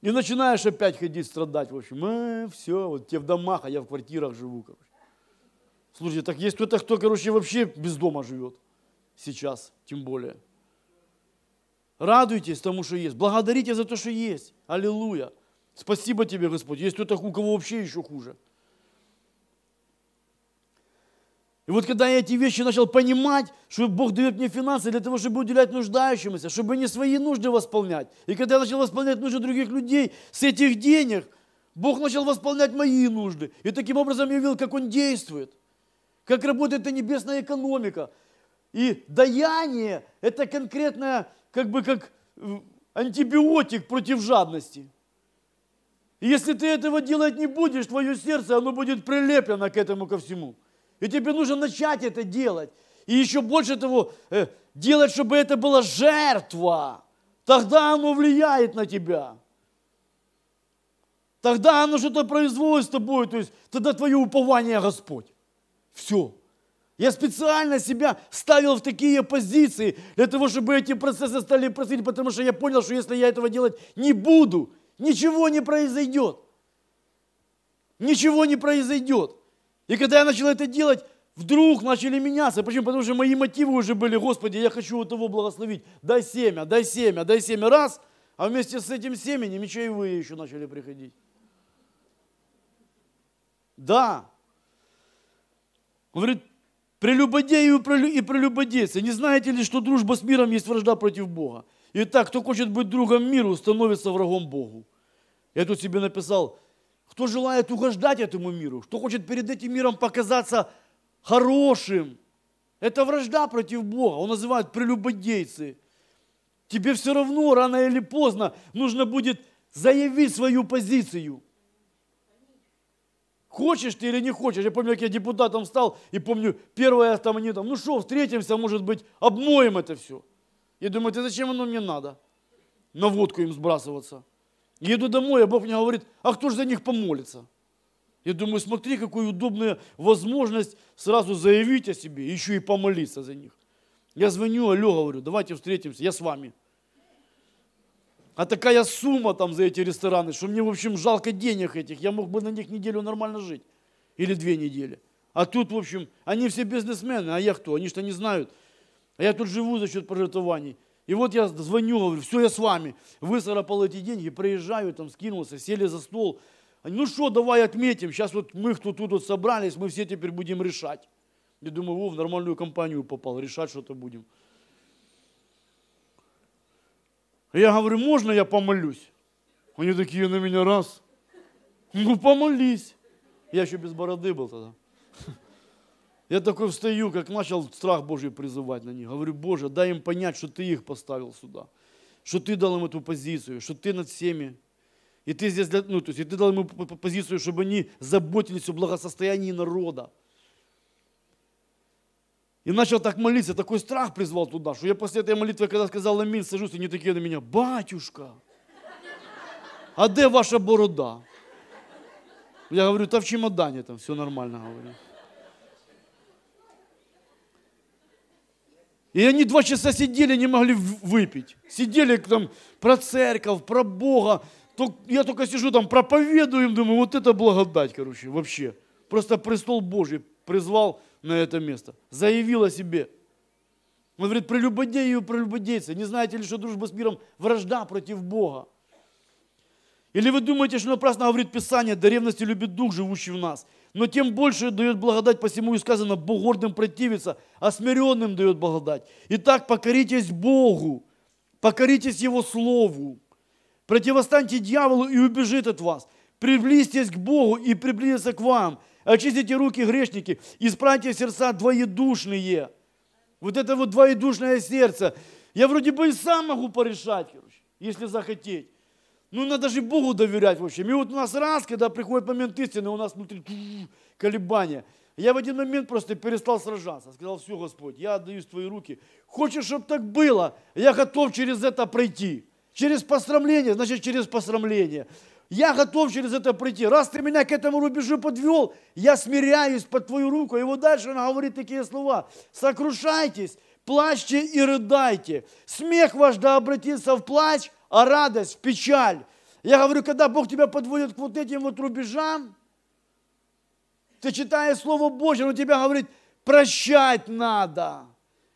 И начинаешь опять ходить, страдать. В общем, э, все, вот те в домах, а я в квартирах живу. Короче. Слушайте, так есть кто-то, кто, короче, вообще без дома живет. Сейчас, тем более. Радуйтесь тому, что есть. Благодарите за то, что есть. Аллилуйя. Спасибо тебе, Господь. Есть кто-то, у кого вообще еще хуже. И вот когда я эти вещи начал понимать, что Бог дает мне финансы для того, чтобы уделять нуждающимся, чтобы не свои нужды восполнять. И когда я начал восполнять нужды других людей с этих денег, Бог начал восполнять мои нужды. И таким образом я видел, как Он действует, как работает эта небесная экономика. И даяние – это конкретное, как бы как э, антибиотик против жадности. И если ты этого делать не будешь, твое сердце, оно будет прилеплено к этому ко всему – и тебе нужно начать это делать. И еще больше того, э, делать, чтобы это была жертва. Тогда оно влияет на тебя. Тогда оно что-то производит с тобой. То есть тогда твое упование Господь. Все. Я специально себя ставил в такие позиции, для того, чтобы эти процессы стали происходить, потому что я понял, что если я этого делать не буду, ничего не произойдет. Ничего не произойдет. И когда я начал это делать, вдруг начали меняться. Почему? Потому что мои мотивы уже были, Господи, я хочу того благословить. Дай семя, дай семя, дай семя. Раз, а вместе с этим семенем и вы еще начали приходить. Да. Он говорит, прелюбодею и прелюбодейцы. Не знаете ли, что дружба с миром есть вражда против Бога? Итак, кто хочет быть другом миру, становится врагом Богу. Я тут себе написал, кто желает угождать этому миру, кто хочет перед этим миром показаться хорошим. Это вражда против Бога. Он называют прелюбодейцы. Тебе все равно, рано или поздно, нужно будет заявить свою позицию. Хочешь ты или не хочешь. Я помню, как я депутатом стал, и помню, первое там они там, ну что, встретимся, может быть, обмоем это все. Я думаю, ты зачем оно мне надо? На водку им сбрасываться. Еду домой, а Бог мне говорит, а кто же за них помолится? Я думаю, смотри, какую удобную возможность сразу заявить о себе, еще и помолиться за них. Я звоню, алло, говорю, давайте встретимся, я с вами. А такая сумма там за эти рестораны, что мне, в общем, жалко денег этих. Я мог бы на них неделю нормально жить. Или две недели. А тут, в общем, они все бизнесмены, а я кто? Они что не знают. А я тут живу за счет пожертвований. И вот я звоню, говорю, все, я с вами. Выцарапал эти деньги, приезжаю, там скинулся, сели за стол. Они, ну что, давай отметим, сейчас вот мы кто тут вот собрались, мы все теперь будем решать. Я думаю, во, в нормальную компанию попал, решать что-то будем. Я говорю, можно я помолюсь? Они такие на меня раз. Ну помолись. Я еще без бороды был тогда. Я такой встаю, как начал страх Божий призывать на них. Говорю, Боже, дай им понять, что Ты их поставил сюда, что Ты дал им эту позицию, что Ты над всеми. И Ты здесь, для, ну, то есть, и Ты дал им позицию, чтобы они заботились о благосостоянии народа. И начал так молиться, такой страх призвал туда, что я после этой молитвы, когда сказал аминь, сажусь, они такие на меня, батюшка, а где ваша борода? Я говорю, та в чемодане там, все нормально, говорю. И они два часа сидели, не могли выпить. Сидели там про церковь, про Бога. Я только сижу там, проповедую им, думаю, вот это благодать, короче, вообще. Просто престол Божий призвал на это место. Заявил о себе. Он говорит, «Прелюбодей и прелюбодейцы. Не знаете ли, что дружба с миром – вражда против Бога? Или вы думаете, что напрасно говорит Писание, до ревности любит Дух, живущий в нас – но тем больше дает благодать, посему и сказано, Бог гордым противится, а смиренным дает благодать. Итак, покоритесь Богу, покоритесь Его Слову, противостаньте дьяволу и убежит от вас. Приблизьтесь к Богу и приблизится к вам. Очистите руки грешники, исправьте сердца двоедушные. Вот это вот двоедушное сердце. Я вроде бы и сам могу порешать, если захотеть. Ну, надо же Богу доверять, в общем. И вот у нас раз, когда приходит момент истины, у нас внутри колебания. Я в один момент просто перестал сражаться. Сказал, все, Господь, я отдаюсь Твои руки. Хочешь, чтобы так было? Я готов через это пройти. Через посрамление, значит, через посрамление. Я готов через это пройти. Раз ты меня к этому рубежу подвел, я смиряюсь под твою руку. И вот дальше она говорит такие слова. Сокрушайтесь, плачьте и рыдайте. Смех ваш да обратится в плач, а радость в печаль. Я говорю, когда Бог тебя подводит к вот этим вот рубежам, ты читаешь Слово Божье, но тебя говорит, прощать надо.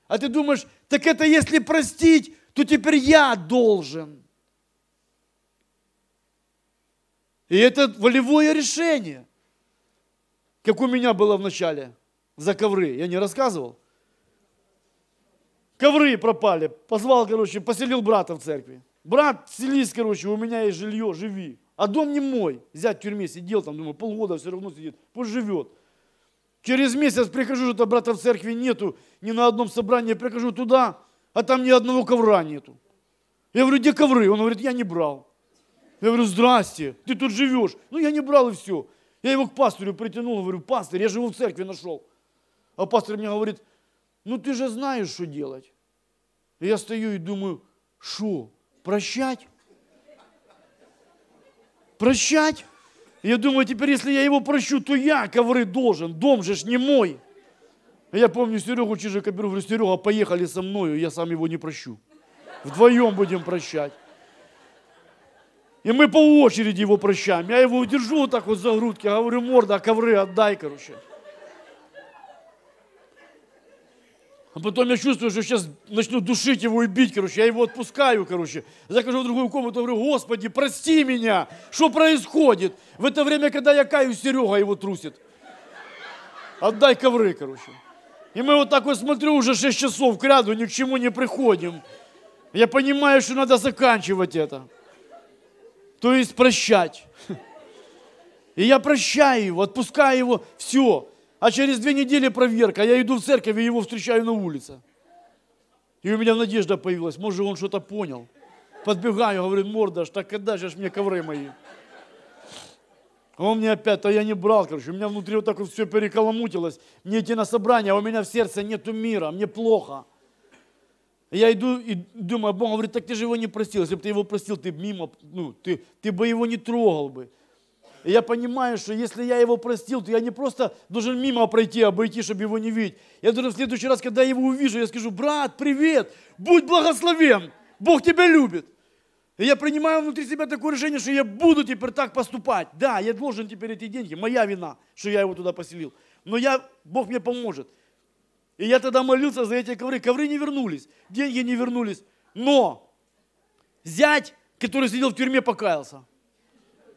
А ты думаешь, так это если простить, то теперь я должен. И это волевое решение. Как у меня было вначале за ковры. Я не рассказывал? Ковры пропали. Позвал, короче, поселил брата в церкви брат, селись, короче, у меня есть жилье, живи. А дом не мой. Зять в тюрьме сидел там, думаю, полгода все равно сидит, пусть живет. Через месяц прихожу, что-то брата в церкви нету, ни на одном собрании. прихожу туда, а там ни одного ковра нету. Я говорю, где ковры? Он говорит, я не брал. Я говорю, здрасте, ты тут живешь. Ну, я не брал и все. Я его к пастору притянул, говорю, пастор, я же его в церкви нашел. А пастор мне говорит, ну ты же знаешь, что делать. И я стою и думаю, что? Прощать. Прощать. Я думаю, теперь, если я его прощу, то я ковры должен. Дом же ж не мой. Я помню Серегу Чижика беру, говорю, Серега, поехали со мною, я сам его не прощу. Вдвоем будем прощать. И мы по очереди его прощаем. Я его удержу вот так вот за грудки, а говорю, морда, ковры отдай, короче. А потом я чувствую, что сейчас начну душить его и бить, короче. Я его отпускаю, короче. Захожу в другую комнату, говорю, Господи, прости меня, что происходит? В это время, когда я каюсь, Серега его трусит. Отдай ковры, короче. И мы вот так вот, смотрю, уже 6 часов к ряду, ни к чему не приходим. Я понимаю, что надо заканчивать это. То есть прощать. И я прощаю его, отпускаю его, все а через две недели проверка. Я иду в церковь и его встречаю на улице. И у меня надежда появилась, может, он что-то понял. Подбегаю, говорю, мордаш, так когда же мне ковры мои? Он мне опять, а я не брал, короче, у меня внутри вот так вот все переколомутилось. Мне идти на собрание, а у меня в сердце нету мира, мне плохо. Я иду и думаю, Бог говорит, так ты же его не простил. Если бы ты его простил, ты мимо, ну, ты, ты бы его не трогал бы. И я понимаю, что если я его простил, то я не просто должен мимо пройти, а обойти, чтобы его не видеть. Я должен в следующий раз, когда я его увижу, я скажу, брат, привет, будь благословен, Бог тебя любит. И я принимаю внутри себя такое решение, что я буду теперь так поступать. Да, я должен теперь эти деньги, моя вина, что я его туда поселил. Но я, Бог мне поможет. И я тогда молился за эти ковры. Ковры не вернулись, деньги не вернулись. Но зять, который сидел в тюрьме, покаялся.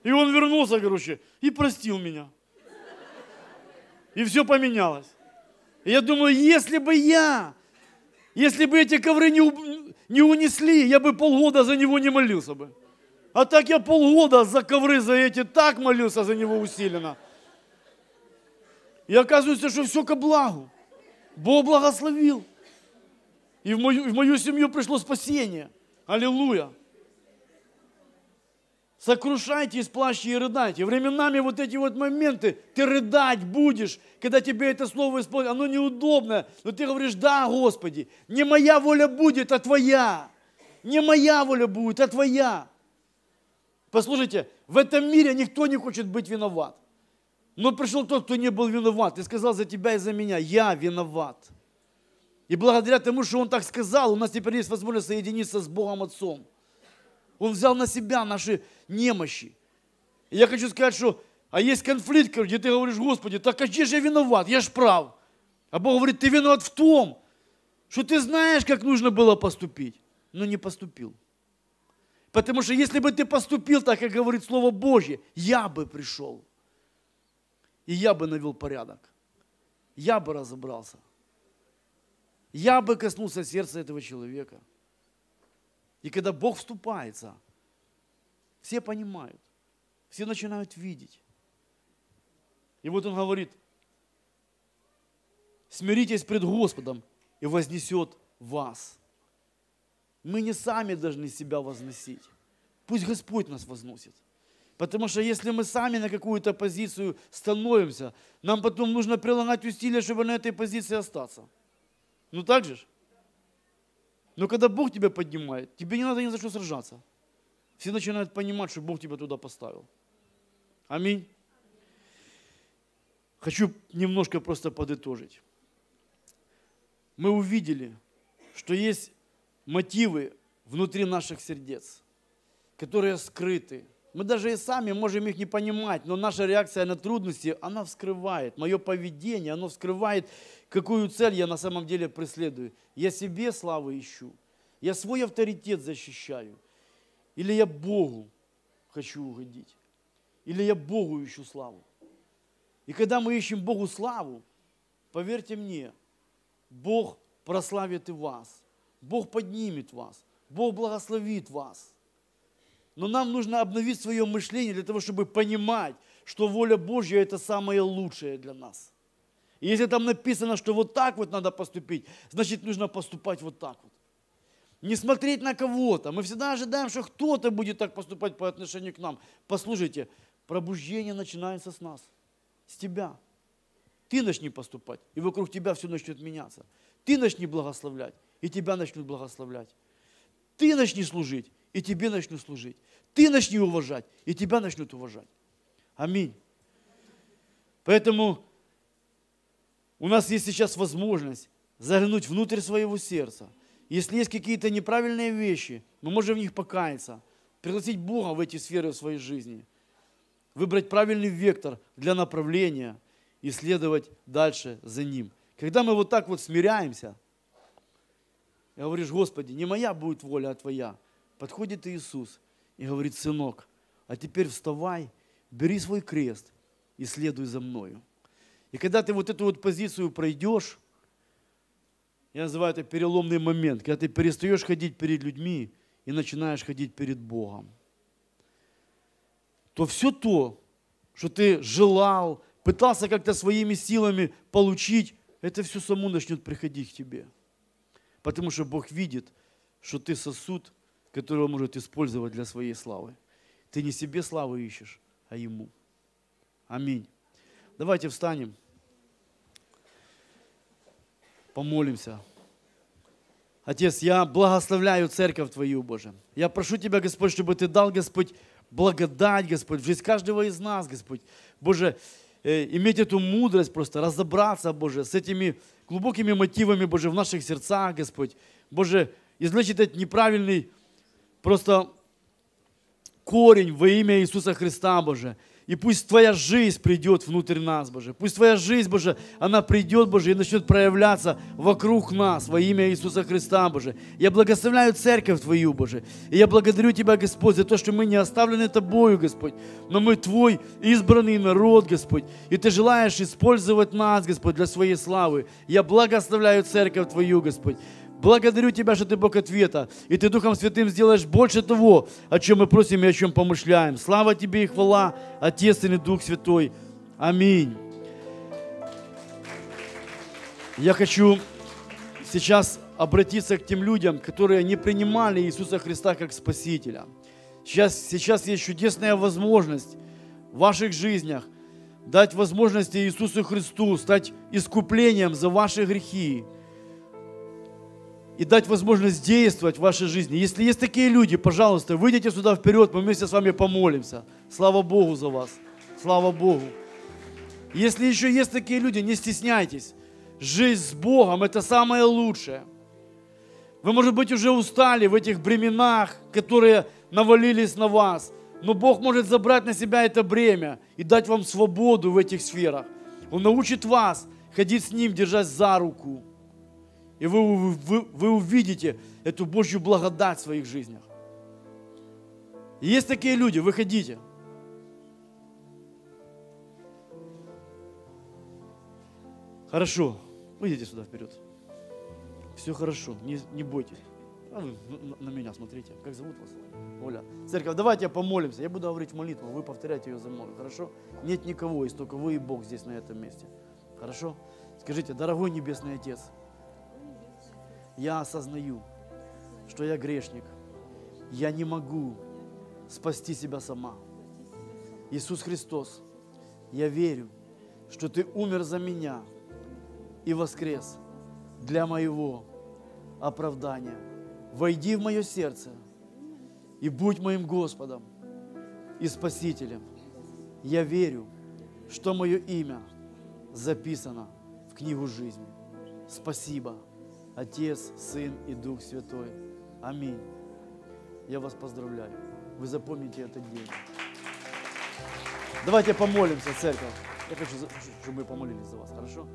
И он вернулся, короче, и простил меня. И все поменялось. И я думаю, если бы я, если бы эти ковры не, не унесли, я бы полгода за него не молился бы. А так я полгода за ковры, за эти, так молился за него усиленно. И оказывается, что все ко благу. Бог благословил. И в мою, в мою семью пришло спасение. Аллилуйя. Сокрушайтесь, плачьте и рыдайте. Временами вот эти вот моменты, ты рыдать будешь, когда тебе это слово исполнится, оно неудобно, но ты говоришь, да, Господи, не моя воля будет, а Твоя. Не моя воля будет, а Твоя. Послушайте, в этом мире никто не хочет быть виноват. Но пришел тот, кто не был виноват, и сказал за тебя и за меня, я виноват. И благодаря тому, что он так сказал, у нас теперь есть возможность соединиться с Богом Отцом. Он взял на себя наши немощи. И я хочу сказать, что а есть конфликт, где ты говоришь, Господи, так а где же я виноват? Я ж прав. А Бог говорит, ты виноват в том, что ты знаешь, как нужно было поступить, но не поступил. Потому что если бы ты поступил так, как говорит Слово Божье, я бы пришел. И я бы навел порядок. Я бы разобрался. Я бы коснулся сердца этого человека. И когда Бог вступается, все понимают, все начинают видеть. И вот он говорит, смиритесь пред Господом и вознесет вас. Мы не сами должны себя возносить. Пусть Господь нас возносит. Потому что если мы сами на какую-то позицию становимся, нам потом нужно прилагать усилия, чтобы на этой позиции остаться. Ну так же ж? Но когда Бог тебя поднимает, тебе не надо ни за что сражаться. Все начинают понимать, что Бог тебя туда поставил. Аминь. Хочу немножко просто подытожить. Мы увидели, что есть мотивы внутри наших сердец, которые скрыты, мы даже и сами можем их не понимать, но наша реакция на трудности, она вскрывает. Мое поведение, оно вскрывает, какую цель я на самом деле преследую. Я себе славу ищу, я свой авторитет защищаю. Или я Богу хочу угодить. Или я Богу ищу славу. И когда мы ищем Богу славу, поверьте мне, Бог прославит и вас. Бог поднимет вас. Бог благословит вас. Но нам нужно обновить свое мышление для того, чтобы понимать, что воля Божья – это самое лучшее для нас. И если там написано, что вот так вот надо поступить, значит, нужно поступать вот так вот. Не смотреть на кого-то. Мы всегда ожидаем, что кто-то будет так поступать по отношению к нам. Послушайте, пробуждение начинается с нас, с тебя. Ты начни поступать, и вокруг тебя все начнет меняться. Ты начни благословлять, и тебя начнут благословлять. Ты начни служить, и тебе начнут служить. Ты начни уважать, и тебя начнут уважать. Аминь. Поэтому у нас есть сейчас возможность заглянуть внутрь своего сердца. Если есть какие-то неправильные вещи, мы можем в них покаяться, пригласить Бога в эти сферы в своей жизни, выбрать правильный вектор для направления и следовать дальше за Ним. Когда мы вот так вот смиряемся, и говоришь, Господи, не моя будет воля, а Твоя – Подходит Иисус и говорит, сынок, а теперь вставай, бери свой крест и следуй за мною. И когда ты вот эту вот позицию пройдешь, я называю это переломный момент, когда ты перестаешь ходить перед людьми и начинаешь ходить перед Богом, то все то, что ты желал, пытался как-то своими силами получить, это все само начнет приходить к тебе. Потому что Бог видит, что ты сосуд – которую он может использовать для своей славы. Ты не себе славы ищешь, а Ему. Аминь. Давайте встанем, помолимся. Отец, я благословляю церковь Твою, Боже. Я прошу Тебя, Господь, чтобы Ты дал, Господь, благодать, Господь, в жизнь каждого из нас, Господь. Боже, э, иметь эту мудрость просто, разобраться, Боже, с этими глубокими мотивами, Боже, в наших сердцах, Господь. Боже, излечить этот неправильный Просто корень во имя Иисуса Христа, Боже. И пусть Твоя жизнь придет внутрь нас, Боже. Пусть Твоя жизнь, Боже, она придет, Боже, и начнет проявляться вокруг нас во имя Иисуса Христа, Боже. Я благословляю Церковь Твою, Боже. И я благодарю Тебя, Господь, за то, что мы не оставлены Тобою, Господь, но мы Твой избранный народ, Господь. И Ты желаешь использовать нас, Господь, для Своей славы. Я благословляю Церковь Твою, Господь. Благодарю Тебя, что Ты Бог ответа, и Ты Духом Святым сделаешь больше того, о чем мы просим и о чем помышляем. Слава Тебе и хвала, Отец и Дух Святой. Аминь. Я хочу сейчас обратиться к тем людям, которые не принимали Иисуса Христа как Спасителя. Сейчас, сейчас есть чудесная возможность в ваших жизнях дать возможность Иисусу Христу стать искуплением за ваши грехи, и дать возможность действовать в вашей жизни. Если есть такие люди, пожалуйста, выйдите сюда вперед, мы вместе с вами помолимся. Слава Богу за вас. Слава Богу. Если еще есть такие люди, не стесняйтесь. Жизнь с Богом – это самое лучшее. Вы, может быть, уже устали в этих бременах, которые навалились на вас. Но Бог может забрать на себя это бремя и дать вам свободу в этих сферах. Он научит вас ходить с Ним, держась за руку. И вы, вы, вы, увидите эту Божью благодать в своих жизнях. есть такие люди, выходите. Хорошо, выйдите сюда вперед. Все хорошо, не, не бойтесь. А вы на меня смотрите, как зовут вас? Оля. Церковь, давайте помолимся. Я буду говорить молитву, вы повторяйте ее за мной, хорошо? Нет никого, есть только вы и Бог здесь на этом месте. Хорошо? Скажите, дорогой Небесный Отец, я осознаю, что я грешник. Я не могу спасти себя сама. Иисус Христос, я верю, что Ты умер за меня и воскрес для моего оправдания. Войди в мое сердце и будь моим Господом и Спасителем. Я верю, что мое имя записано в книгу жизни. Спасибо. Отец, Сын и Дух Святой. Аминь. Я вас поздравляю. Вы запомните этот день. Давайте помолимся, церковь. Я хочу, чтобы мы помолились за вас, хорошо?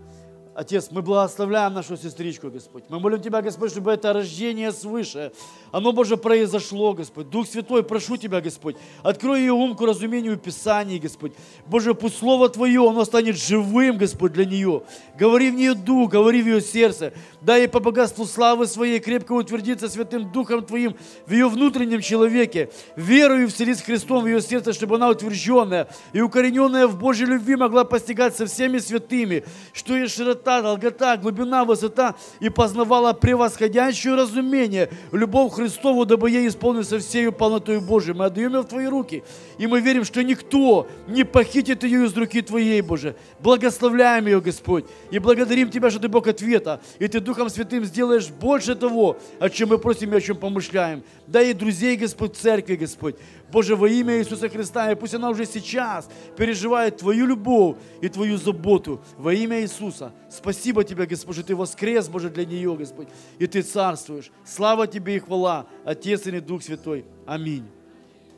Отец, мы благословляем нашу сестричку, Господь. Мы молим Тебя, Господь, чтобы это рождение свыше, оно, Боже, произошло, Господь. Дух Святой, прошу Тебя, Господь, открой ее умку разумению Писаний, Господь. Боже, пусть Слово Твое, оно станет живым, Господь, для нее. Говори в нее Дух, говори в ее сердце дай ей по богатству славы своей крепко утвердиться Святым Духом Твоим в ее внутреннем человеке, верою вселить Христом в ее сердце, чтобы она утвержденная и укорененная в Божьей любви могла постигать со всеми святыми, что есть широта, долгота, глубина, высота, и познавала превосходящее разумение любовь Христову, дабы ей исполнится всею полнотой Божией. Мы отдаем ее в Твои руки, и мы верим, что никто не похитит ее из руки Твоей, Боже. Благословляем ее, Господь, и благодарим Тебя, что Ты Бог ответа, и Ты Духом Святым сделаешь больше того, о чем мы просим и о чем помышляем. Дай и друзей, Господь, церкви, Господь. Боже, во имя Иисуса Христа, и пусть она уже сейчас переживает Твою любовь и Твою заботу. Во имя Иисуса. Спасибо Тебе, Господь, что Ты воскрес, Боже, для нее, Господь, и Ты царствуешь. Слава Тебе и хвала, Отец и Дух Святой. Аминь.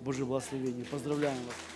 Боже, благословение. Поздравляем вас.